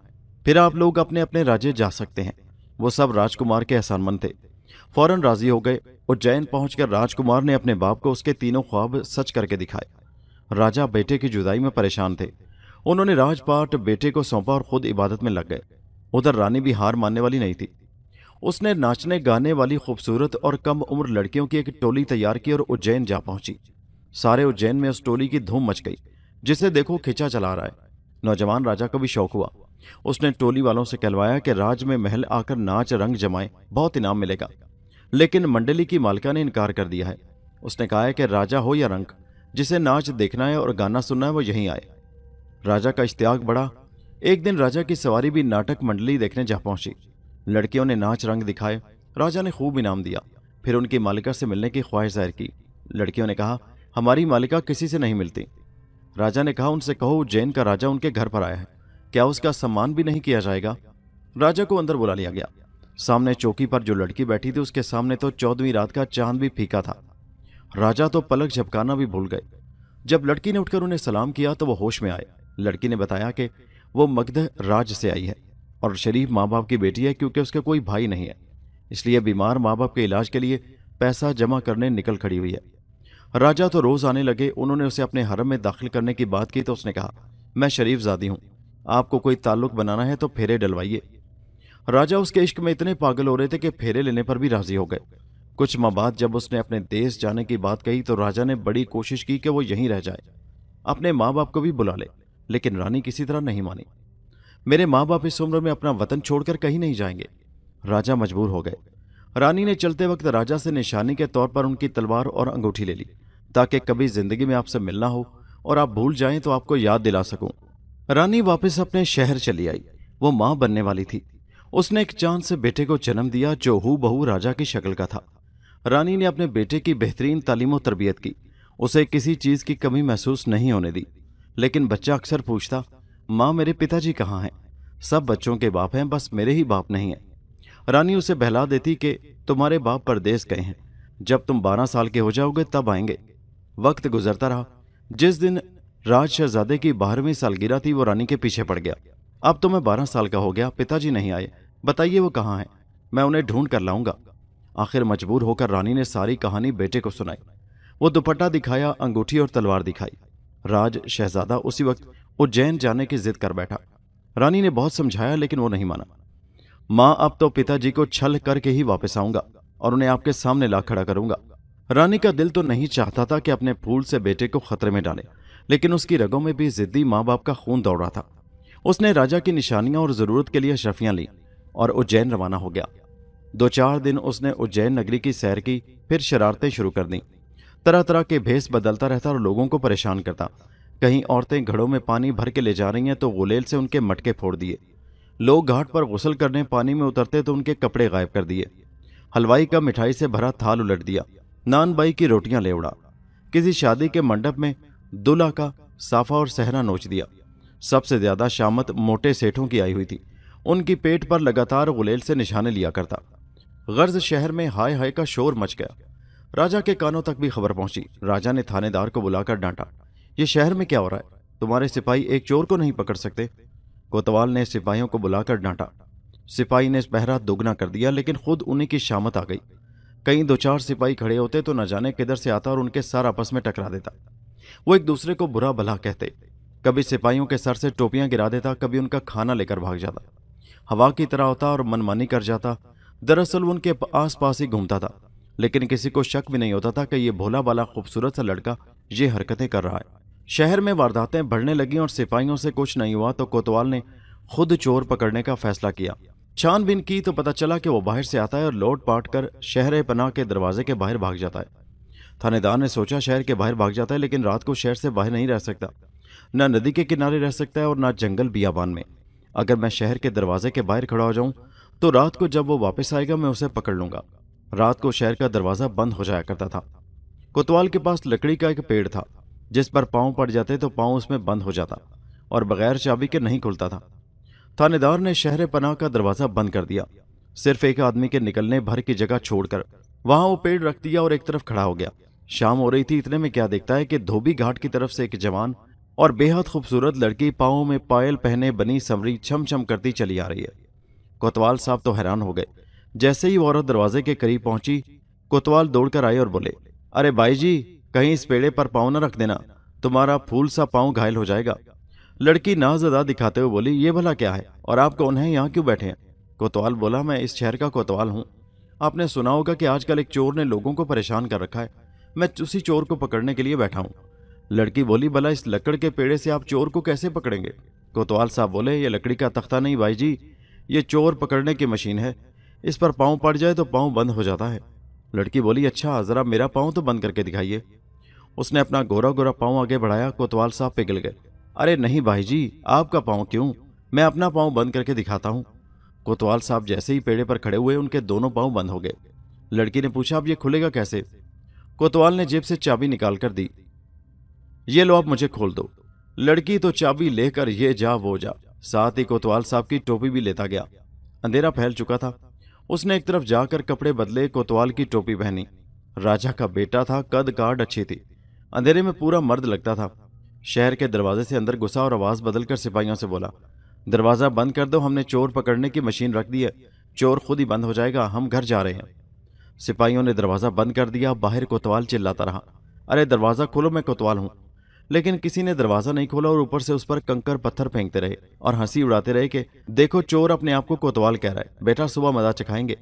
फिर आप लोग अपने अपने राज्य जा सकते हैं वो सब राजकुमार के एहसानमंद थे फौरन राजी हो गए उज्जैन पहुंचकर राजकुमार ने अपने बाप को उसके तीनों ख्वाब सच करके दिखाए राजा बेटे की जुदाई में परेशान थे उन्होंने राजपाट बेटे को सौंपा और खुद इबादत में लग गए उधर रानी भी हार मानने वाली नहीं थी उसने नाचने गाने वाली खूबसूरत और कम उम्र लड़कियों की एक टोली तैयार की और उज्जैन जा पहुंची सारे उज्जैन में उस टोली की धूम मच गई जिसे देखो खिंचा चला रहा है नौजवान राजा को भी शौक हुआ उसने टोली वालों से कहलवाया कि राज में महल आकर नाच रंग जमाए बहुत इनाम मिलेगा लेकिन मंडली की मालिका ने इनकार कर दिया है उसने कहा है कि राजा हो या रंग जिसे नाच देखना है और गाना सुनना है वो यहीं आए राजा का इश्तियाक बढ़ा एक दिन राजा की सवारी भी नाटक मंडली देखने जा पहुंची लड़कियों ने नाच रंग दिखाए राजा ने खूब इनाम दिया फिर उनकी मालिका से मिलने की ख्वाहिश जाहिर की लड़कियों ने कहा हमारी मालिका किसी से नहीं मिलती राजा ने कहा उनसे कहो जैन का राजा उनके घर पर आया है क्या उसका सम्मान भी नहीं किया जाएगा राजा को अंदर बुला लिया गया सामने चौकी पर जो लड़की बैठी थी उसके सामने तो चौदहवीं रात का चांद भी फीका था राजा तो पलक झपकाना भी भूल गए जब लड़की ने उठकर उन्हें सलाम किया तो वो होश में आए लड़की ने बताया कि वो मगध राज से आई है और शरीफ माँ बाप की बेटी है क्योंकि उसका कोई भाई नहीं है इसलिए बीमार माँ बाप के इलाज के लिए पैसा जमा करने निकल खड़ी हुई है राजा तो रोज़ आने लगे उन्होंने उसे अपने हरम में दाखिल करने की बात की तो उसने कहा मैं शरीफ ज़ादी हूँ आपको कोई ताल्लुक बनाना है तो फेरे डलवाइए राजा उसके इश्क में इतने पागल हो रहे थे कि फेरे लेने पर भी राजी हो गए कुछ माह बाद जब उसने अपने देश जाने की बात कही तो राजा ने बड़ी कोशिश की कि वो यहीं रह जाए अपने माँ बाप को भी बुला ले लेकिन रानी किसी तरह नहीं मानी मेरे माँ बाप इस उम्र में अपना वतन छोड़कर कहीं नहीं जाएंगे राजा मजबूर हो गए रानी ने चलते वक्त राजा से निशानी के तौर पर उनकी तलवार और अंगूठी ले ली ताकि कभी जिंदगी में आपसे मिलना हो और आप भूल जाएं तो आपको याद दिला सकूं रानी वापस अपने शहर चली आई वो माँ बनने वाली थी उसने एक चांद से बेटे को जन्म दिया जो हु बहू राजा की शक्ल का था रानी ने अपने बेटे की बेहतरीन तालीम और तरबियत की उसे किसी चीज़ की कमी महसूस नहीं होने दी लेकिन बच्चा अक्सर पूछता माँ मेरे पिताजी कहाँ हैं सब बच्चों के बाप हैं बस मेरे ही बाप नहीं हैं रानी उसे बहला देती कि तुम्हारे बाप परदेश गए हैं जब तुम बारह साल के हो जाओगे तब आएंगे वक्त गुजरता रहा जिस दिन राज शहजादे की बारहवीं सालगिरह थी वो रानी के पीछे पड़ गया अब तो मैं बारह साल का हो गया पिताजी नहीं आए बताइए वो कहाँ है मैं उन्हें ढूंढ कर लाऊंगा आखिर मजबूर होकर रानी ने सारी कहानी बेटे को सुनाई वो दुपट्टा दिखाया अंगूठी और तलवार दिखाई राज शहजादा उसी वक्त उज्जैन जाने की जिद कर बैठा रानी ने बहुत समझाया लेकिन वो नहीं माना माँ अब तो पिताजी को छल करके ही वापस आऊंगा और उन्हें आपके सामने ला खड़ा करूंगा रानी का दिल तो नहीं चाहता था कि अपने फूल से बेटे को खतरे में डाले लेकिन उसकी रगों में भी जिद्दी माँ बाप का खून दौड़ रहा था उसने राजा की निशानियां और जरूरत के लिए शफियाँ ली और उज्जैन रवाना हो गया दो चार दिन उसने उज्जैन नगरी की सैर की फिर शरारतें शुरू कर दी तरह तरह के भेस बदलता रहता और लोगों को परेशान करता कहीं औरतें घड़ों में पानी भर के ले जा रही हैं तो गुलेल से उनके मटके फोड़ दिए लोग घाट पर गुसल करने पानी में उतरते तो उनके कपड़े गायब कर दिए हलवाई का मिठाई से भरा थाल उलट दिया नान बाई की रोटियां ले उड़ा किसी शादी के मंडप में दुल्हा का साफा और सहरा नोच दिया सबसे ज्यादा शामत मोटे सेठों की आई हुई थी उनकी पेट पर लगातार गुलेल से निशाने लिया करता गर्ज शहर में हाय हाय का शोर मच गया राजा के कानों तक भी खबर पहुंची राजा ने थानेदार को बुलाकर डांटा ये शहर में क्या हो रहा है तुम्हारे सिपाही एक चोर को नहीं पकड़ सकते कोतवाल ने सिपाहियों को बुलाकर डांटा सिपाही ने पहरा दोगुना कर दिया लेकिन खुद उन्हीं की शामत आ गई कहीं दो चार सिपाही खड़े होते तो न जाने किधर से आता और उनके सर आपस में टकरा देता वो एक दूसरे को बुरा भला कहते कभी सिपाहियों के सर से टोपियां गिरा देता कभी उनका खाना लेकर भाग जाता हवा की तरह होता और मनमानी कर जाता दरअसल उनके आस पास ही घूमता था लेकिन किसी को शक भी नहीं होता था कि ये भोला वाला खूबसूरत सा लड़का ये हरकतें कर रहा है शहर में वारदातें बढ़ने लगी और सिपाहियों से कुछ नहीं हुआ तो कोतवाल ने खुद चोर पकड़ने का फैसला किया छानबीन की तो पता चला कि वो बाहर से आता है और लौट पाट कर शहर पनाह के दरवाजे के बाहर भाग जाता है थानेदार ने सोचा शहर के बाहर भाग जाता है लेकिन रात को शहर से बाहर नहीं रह सकता ना नदी के किनारे रह सकता है और ना जंगल बियाबान में अगर मैं शहर के दरवाजे के बाहर खड़ा हो जाऊं तो रात को जब वो वापस आएगा मैं उसे पकड़ लूंगा रात को शहर का दरवाजा बंद हो जाया करता था कोतवाल के पास लकड़ी का एक पेड़ था जिस पर पाँव पड़ जाते तो पाँव उसमें बंद हो जाता और बगैर चाबी के नहीं खुलता था थानेदार ने शहर पनाह का दरवाजा बंद कर दिया सिर्फ एक आदमी के निकलने भर की जगह छोड़कर वहां वो पेड़ रख दिया और एक तरफ खड़ा हो गया शाम हो रही थी इतने में क्या देखता है कि धोबी घाट की तरफ से एक जवान और बेहद खूबसूरत लड़की पाओ में पायल पहने बनी समरी छम छम करती चली आ रही है कोतवाल साहब तो हैरान हो गए जैसे ही वो औरत दरवाजे के करीब पहुंची कोतवाल दौड़कर आए और बोले अरे भाई जी कहीं इस पेड़े पर पाँव न रख देना तुम्हारा फूल सा पाँव घायल हो जाएगा लड़की नाजदा दिखाते हुए बोली ये भला क्या है और आप कौन है यहाँ क्यों बैठे हैं कोतवाल बोला मैं इस शहर का कोतवाल हूँ आपने सुना होगा कि आजकल एक चोर ने लोगों को परेशान कर रखा है मैं उसी चोर को पकड़ने के लिए बैठा हूँ लड़की बोली भला इस लकड़ के पेड़े से आप चोर को कैसे पकड़ेंगे कोतवाल साहब बोले ये लकड़ी का तख्ता नहीं भाई जी ये चोर पकड़ने की मशीन है इस पर पाँव पड़ जाए तो पाँव बंद हो जाता है लड़की बोली अच्छा ज़रा मेरा पाँव तो बंद करके दिखाइए उसने अपना गोरा गोरा पाँव आगे बढ़ाया कोतवाल साहब पिघल गए अरे नहीं भाई जी आपका पाँव क्यों मैं अपना पाँव बंद करके दिखाता हूँ कोतवाल साहब जैसे ही पेड़े पर खड़े हुए उनके दोनों पाँव बंद हो गए लड़की ने पूछा अब ये खुलेगा कैसे कोतवाल ने जेब से चाबी निकाल कर दी ये लो आप मुझे खोल दो लड़की तो चाबी लेकर ये जा वो जा साथ ही कोतवाल साहब की टोपी भी लेता गया अंधेरा फैल चुका था उसने एक तरफ जाकर कपड़े बदले कोतवाल की टोपी पहनी राजा का बेटा था कद काट अच्छी थी अंधेरे में पूरा मर्द लगता था शहर के दरवाजे से अंदर घुसा और आवाज़ बदलकर सिपाहियों से बोला दरवाज़ा बंद कर दो हमने चोर पकड़ने की मशीन रख दी है चोर खुद ही बंद हो जाएगा हम घर जा रहे हैं सिपाहियों ने दरवाज़ा बंद कर दिया बाहर कोतवाल चिल्लाता रहा अरे दरवाज़ा खोलो मैं कोतवाल हूँ लेकिन किसी ने दरवाज़ा नहीं खोला और ऊपर से उस पर कंकर पत्थर फेंकते रहे और हंसी उड़ाते रहे कि देखो चोर अपने आप को कोतवाल कह रहा है बेटा सुबह मजा चखाएंगे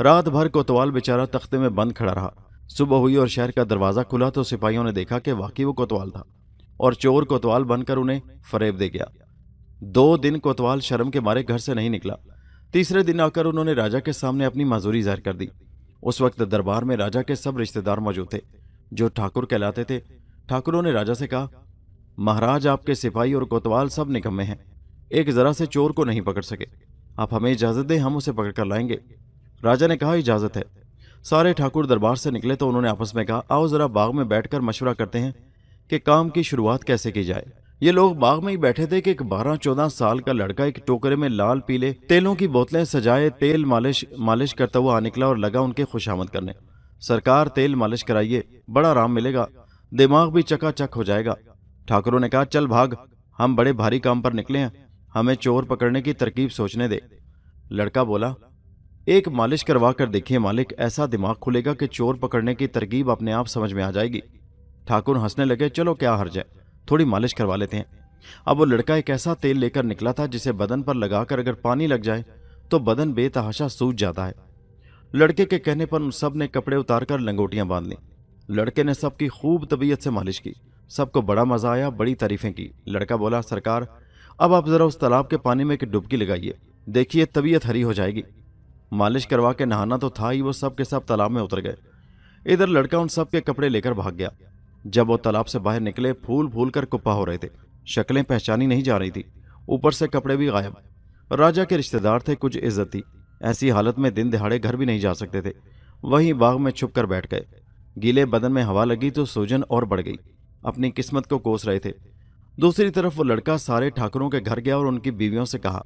रात भर कोतवाल बेचारा तख्ते में बंद खड़ा रहा सुबह हुई और शहर का दरवाज़ा खुला तो सिपाहियों ने देखा कि वाकई वो कोतवाल था और चोर कोतवाल बनकर उन्हें फरेब दे गया दो दिन कोतवाल शर्म के मारे घर से नहीं निकला तीसरे दिन आकर उन्होंने राजा के सामने अपनी माजूरी जाहिर कर दी उस वक्त दरबार में राजा के सब रिश्तेदार मौजूद थे जो ठाकुर कहलाते थे ठाकुरों ने राजा से कहा महाराज आपके सिपाही और कोतवाल सब निकम्मे हैं एक जरा से चोर को नहीं पकड़ सके आप हमें इजाज़त दें हम उसे पकड़ कर लाएंगे राजा ने कहा इजाज़त है सारे ठाकुर दरबार से निकले तो उन्होंने आपस में कहा आओ ज़रा बाग में बैठकर मशवरा करते हैं कि काम की शुरुआत कैसे की जाए ये लोग बाग में ही बैठे थे कि एक 12-14 साल का लड़का एक टोकरे में लाल पीले तेलों की बोतलें सजाए तेल मालिश मालिश करता हुआ निकला और लगा उनके खुशामद करने सरकार तेल मालिश कराइए बड़ा आराम मिलेगा दिमाग भी चकाचक हो जाएगा ठाकुरों ने कहा चल भाग हम बड़े भारी काम पर निकले हैं हमें चोर पकड़ने की तरकीब सोचने दे लड़का बोला एक मालिश करवा कर देखिए मालिक ऐसा दिमाग खुलेगा कि चोर पकड़ने की तरकीब अपने आप समझ में आ जाएगी ठाकुर हंसने लगे चलो क्या हर्ज है थोड़ी मालिश करवा लेते हैं अब वो लड़का एक ऐसा तेल लेकर निकला था जिसे बदन पर लगाकर अगर पानी लग जाए तो बदन बेतहाशा सूज जाता है लड़के के कहने पर उन सब ने कपड़े उतार कर लंगोटियाँ बांध ली लड़के ने सबकी खूब तबीयत से मालिश की सबको बड़ा मज़ा आया बड़ी तारीफ़ें की लड़का बोला सरकार अब आप ज़रा उस तालाब के पानी में एक डुबकी लगाइए देखिए तबीयत हरी हो जाएगी मालिश करवा के नहाना तो था ही वो सब के सब तालाब में उतर गए इधर लड़का उन सब के कपड़े लेकर भाग गया जब वो तालाब से बाहर निकले फूल फूल कर कुप्पा हो रहे थे शक्लें पहचानी नहीं जा रही थी ऊपर से कपड़े भी गायब राजा के रिश्तेदार थे कुछ इज्जत थी ऐसी हालत में दिन दिहाड़े घर भी नहीं जा सकते थे वहीं बाग में छुप कर बैठ गए गीले बदन में हवा लगी तो सूजन और बढ़ गई अपनी किस्मत को कोस रहे थे दूसरी तरफ वो लड़का सारे ठाकुरों के घर गया और उनकी बीवियों से कहा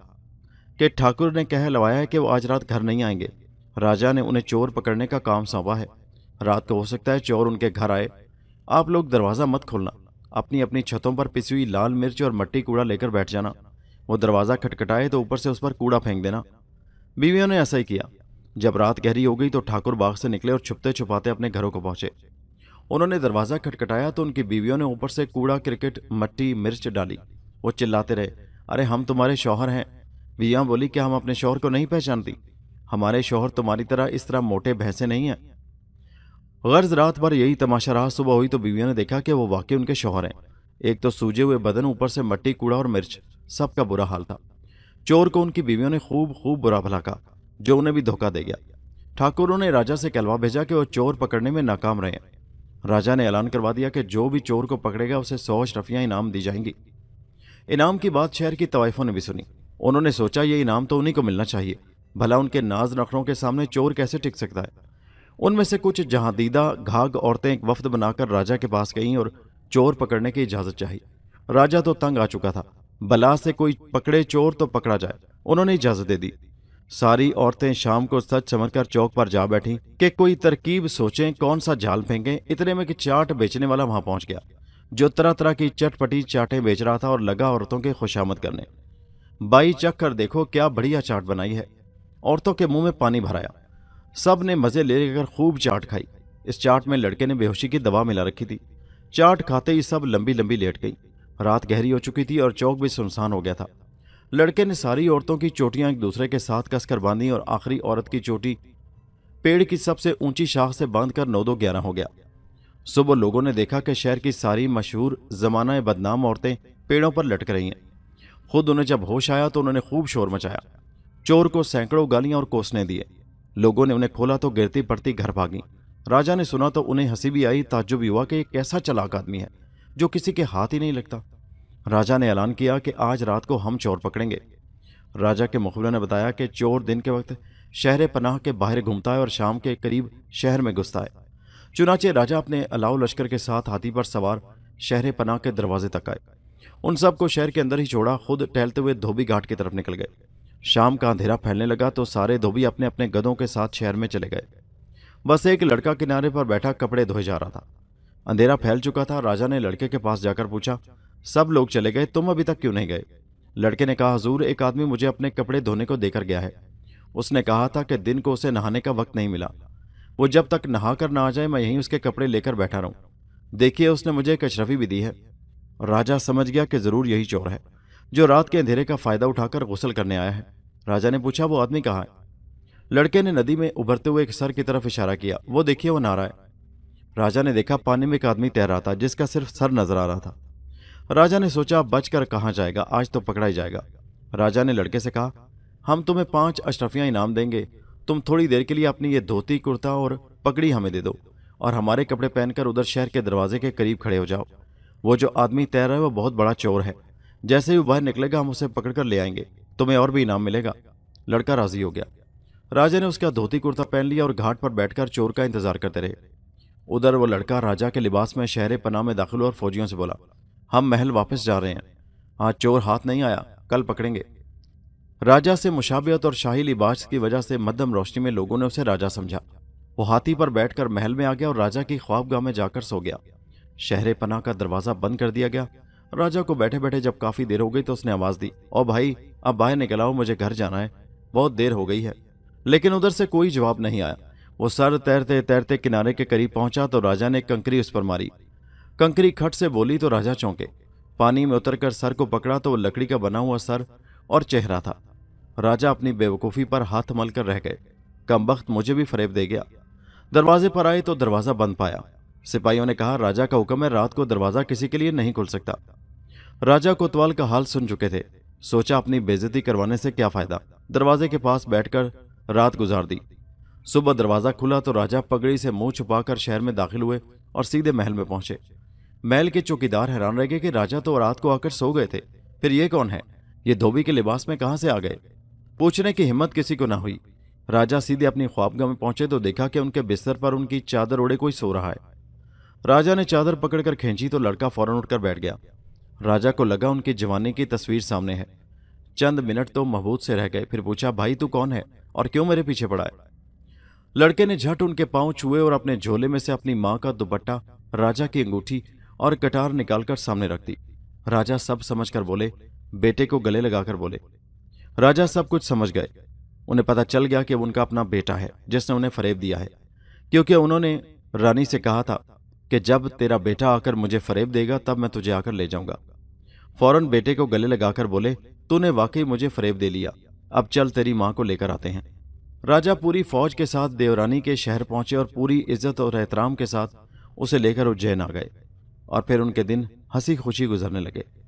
कि ठाकुर ने कह लवाया है कि वो आज रात घर नहीं आएंगे राजा ने उन्हें चोर पकड़ने का काम सौंपा है रात को हो सकता है चोर उनके घर आए आप लोग दरवाज़ा मत खोलना अपनी अपनी छतों पर पिसी हुई लाल मिर्च और मट्टी कूड़ा लेकर बैठ जाना वो दरवाज़ा खटखटाए तो ऊपर से उस पर कूड़ा फेंक देना बीवियों ने ऐसा ही किया जब रात गहरी हो गई तो ठाकुर बाग से निकले और छुपते छुपाते अपने घरों को पहुंचे उन्होंने दरवाज़ा खटखटाया तो उनकी बीवियों ने ऊपर से कूड़ा क्रिकेट मट्टी मिर्च डाली वो चिल्लाते रहे अरे हम तुम्हारे शौहर हैं बीवियाँ बोली क्या हम अपने शौहर को नहीं पहचानती हमारे शौहर तुम्हारी तरह इस तरह मोटे भैंसे नहीं हैं गर्ज रात भर यही तमाशा रहा सुबह हुई तो बीविया ने देखा कि वो वाकई उनके शोहर हैं एक तो सूजे हुए बदन ऊपर से मट्टी कूड़ा और मिर्च सबका बुरा हाल था चोर को उनकी बीवियों ने खूब खूब बुरा भला कहा जो उन्हें भी धोखा दे गया ठाकुरों ने राजा से कहलवा भेजा कि वो चोर पकड़ने में नाकाम रहे राजा ने ऐलान करवा दिया कि जो भी चोर को पकड़ेगा उसे सौ शरफियाँ इनाम दी जाएंगी इनाम की बात शहर की तवाइफों ने भी सुनी उन्होंने सोचा ये इनाम तो उन्हीं को मिलना चाहिए भला उनके नाज नखरों के सामने चोर कैसे टिक सकता है उनमें से कुछ जहांदीदा घाघ औरतें एक वफद बनाकर राजा के पास गईं और चोर पकड़ने की इजाज़त चाहिए राजा तो तंग आ चुका था बला से कोई पकड़े चोर तो पकड़ा जाए उन्होंने इजाज़त दे दी सारी औरतें शाम को सच समझकर चौक पर जा बैठी कि कोई तरकीब सोचें कौन सा जाल फेंकें इतने में कि चाट बेचने वाला वहां पहुंच गया जो तरह तरह की चटपटी चाटें बेच रहा था और लगा औरतों के खुशामद करने बाई चख कर देखो क्या बढ़िया चाट बनाई है औरतों के मुंह में पानी भराया सब ने मज़े ले लेकर खूब चाट खाई इस चाट में लड़के ने बेहोशी की दवा मिला रखी थी चाट खाते ही सब लंबी लंबी लेट गई रात गहरी हो चुकी थी और चौक भी सुनसान हो गया था लड़के ने सारी औरतों की चोटियां एक दूसरे के साथ कसकर बांधी और आखिरी औरत की चोटी पेड़ की सबसे ऊंची शाख से बांधकर नौ दो ग्यारह हो गया सुबह लोगों ने देखा कि शहर की सारी मशहूर जमाना बदनाम औरतें पेड़ों पर लटक रही हैं खुद उन्हें जब होश आया तो उन्होंने खूब शोर मचाया चोर को सैकड़ों गालियां और कोसने दिए लोगों ने उन्हें खोला तो गिरती पड़ती घर भागी राजा ने सुना तो उन्हें हंसी भी आई ताजुब हुआ कि एक कैसा चलाक आदमी है जो किसी के हाथ ही नहीं लगता राजा ने ऐलान किया कि आज रात को हम चोर पकड़ेंगे राजा के मुखबिरों ने बताया कि चोर दिन के वक्त शहर पनाह के बाहर घूमता है और शाम के करीब शहर में घुसता है चुनाचे राजा अपने अलाव लश्कर के साथ हाथी पर सवार शहर पनाह के दरवाजे तक आए उन सबको शहर के अंदर ही छोड़ा खुद टहलते हुए धोबी घाट की तरफ निकल गए शाम का अंधेरा फैलने लगा तो सारे धोबी अपने अपने गधों के साथ शहर में चले गए बस एक लड़का किनारे पर बैठा कपड़े धोए जा रहा था अंधेरा फैल चुका था राजा ने लड़के के पास जाकर पूछा सब लोग चले गए तुम अभी तक क्यों नहीं गए लड़के ने कहा हजूर एक आदमी मुझे अपने कपड़े धोने को देकर गया है उसने कहा था कि दिन को उसे नहाने का वक्त नहीं मिला वो जब तक नहा कर ना आ जाए मैं यहीं उसके कपड़े लेकर बैठा रहूं देखिए उसने मुझे एक अशरफी भी दी है राजा समझ गया कि ज़रूर यही चोर है जो रात के अंधेरे का फ़ायदा उठाकर गुसल करने आया है राजा ने पूछा वो आदमी कहाँ है लड़के ने नदी में उभरते हुए एक सर की तरफ इशारा किया वो देखिए वो नारा है राजा ने देखा पानी में एक आदमी तैर रहा था जिसका सिर्फ सर नजर आ रहा था राजा ने सोचा बच कर कहाँ जाएगा आज तो पकड़ा ही जाएगा राजा ने लड़के से कहा हम तुम्हें पांच अशरफिया इनाम देंगे तुम थोड़ी देर के लिए अपनी ये धोती कुर्ता और पगड़ी हमें दे दो और हमारे कपड़े पहनकर उधर शहर के दरवाजे के करीब खड़े हो जाओ वो जो आदमी तैर रहा है वो बहुत बड़ा चोर है जैसे ही वह निकलेगा हम उसे पकड़कर ले आएंगे तुम्हें और भी इनाम मिलेगा लड़का राजी हो गया राजा ने उसका धोती कुर्ता पहन लिया और घाट पर बैठकर चोर का इंतजार करते रहे उधर वो लड़का राजा के लिबास में शहरे पनाह में दाखिल हुआ और फौजियों से बोला हम महल वापस जा रहे हैं आज चोर हाथ नहीं आया कल पकड़ेंगे राजा से मुशाबियत और शाही लिबास की वजह से मध्यम रोशनी में लोगों ने उसे राजा समझा वो हाथी पर बैठकर महल में आ गया और राजा की ख्वाबगाह में जाकर सो गया शहरे पनाह का दरवाज़ा बंद कर दिया गया राजा को बैठे बैठे जब काफी देर हो गई तो उसने आवाज दी और भाई अब बाहर निकल आओ मुझे घर जाना है बहुत देर हो गई है लेकिन उधर से कोई जवाब नहीं आया वो सर तैरते तैरते किनारे के करीब पहुंचा तो राजा ने कंकरी उस पर मारी कंकरी खट से बोली तो राजा चौंके पानी में उतरकर सर को पकड़ा तो वो लकड़ी का बना हुआ सर और चेहरा था राजा अपनी बेवकूफ़ी पर हाथ मल कर रह गए कम वक्त मुझे भी फरेब दे गया दरवाजे पर आए तो दरवाज़ा बंद पाया सिपाहियों ने कहा राजा का हुक्म है रात को दरवाज़ा किसी के लिए नहीं खुल सकता राजा कोतवाल का हाल सुन चुके थे सोचा अपनी बेजती करवाने से क्या फायदा दरवाजे के पास बैठकर रात गुजार दी सुबह दरवाजा खुला तो राजा पगड़ी से मुंह छुपाकर शहर में दाखिल हुए और सीधे महल में पहुंचे महल के चौकीदार हैरान रह गए कि राजा तो रात को आकर सो गए थे फिर ये कौन है ये धोबी के लिबास में कहा से आ गए पूछने की हिम्मत किसी को ना हुई राजा सीधे अपनी ख्वाबगाह में पहुंचे तो देखा कि उनके बिस्तर पर उनकी चादर ओढ़े कोई सो रहा है राजा ने चादर पकड़कर खींची तो लड़का फौरन उठकर बैठ गया राजा को लगा उनके जवाने की तस्वीर सामने है चंद मिनट तो महबूत से रह गए फिर पूछा भाई तू कौन है और क्यों मेरे पीछे पड़ा है लड़के ने झट उनके पांव छुए और अपने झोले में से अपनी माँ का दुपट्टा राजा की अंगूठी और कटार निकालकर सामने रख दी राजा सब समझ कर बोले बेटे को गले लगाकर बोले राजा सब कुछ समझ गए उन्हें पता चल गया कि उनका अपना बेटा है जिसने उन्हें फरेब दिया है क्योंकि उन्होंने रानी से कहा था कि जब तेरा बेटा आकर मुझे फरेब देगा तब मैं तुझे आकर ले जाऊंगा फौरन बेटे को गले लगाकर बोले तूने वाकई मुझे फरेब दे लिया अब चल तेरी माँ को लेकर आते हैं राजा पूरी फौज के साथ देवरानी के शहर पहुंचे और पूरी इज्जत और एहतराम के साथ उसे लेकर उज्जैन आ गए और फिर उनके दिन हंसी खुशी गुजरने लगे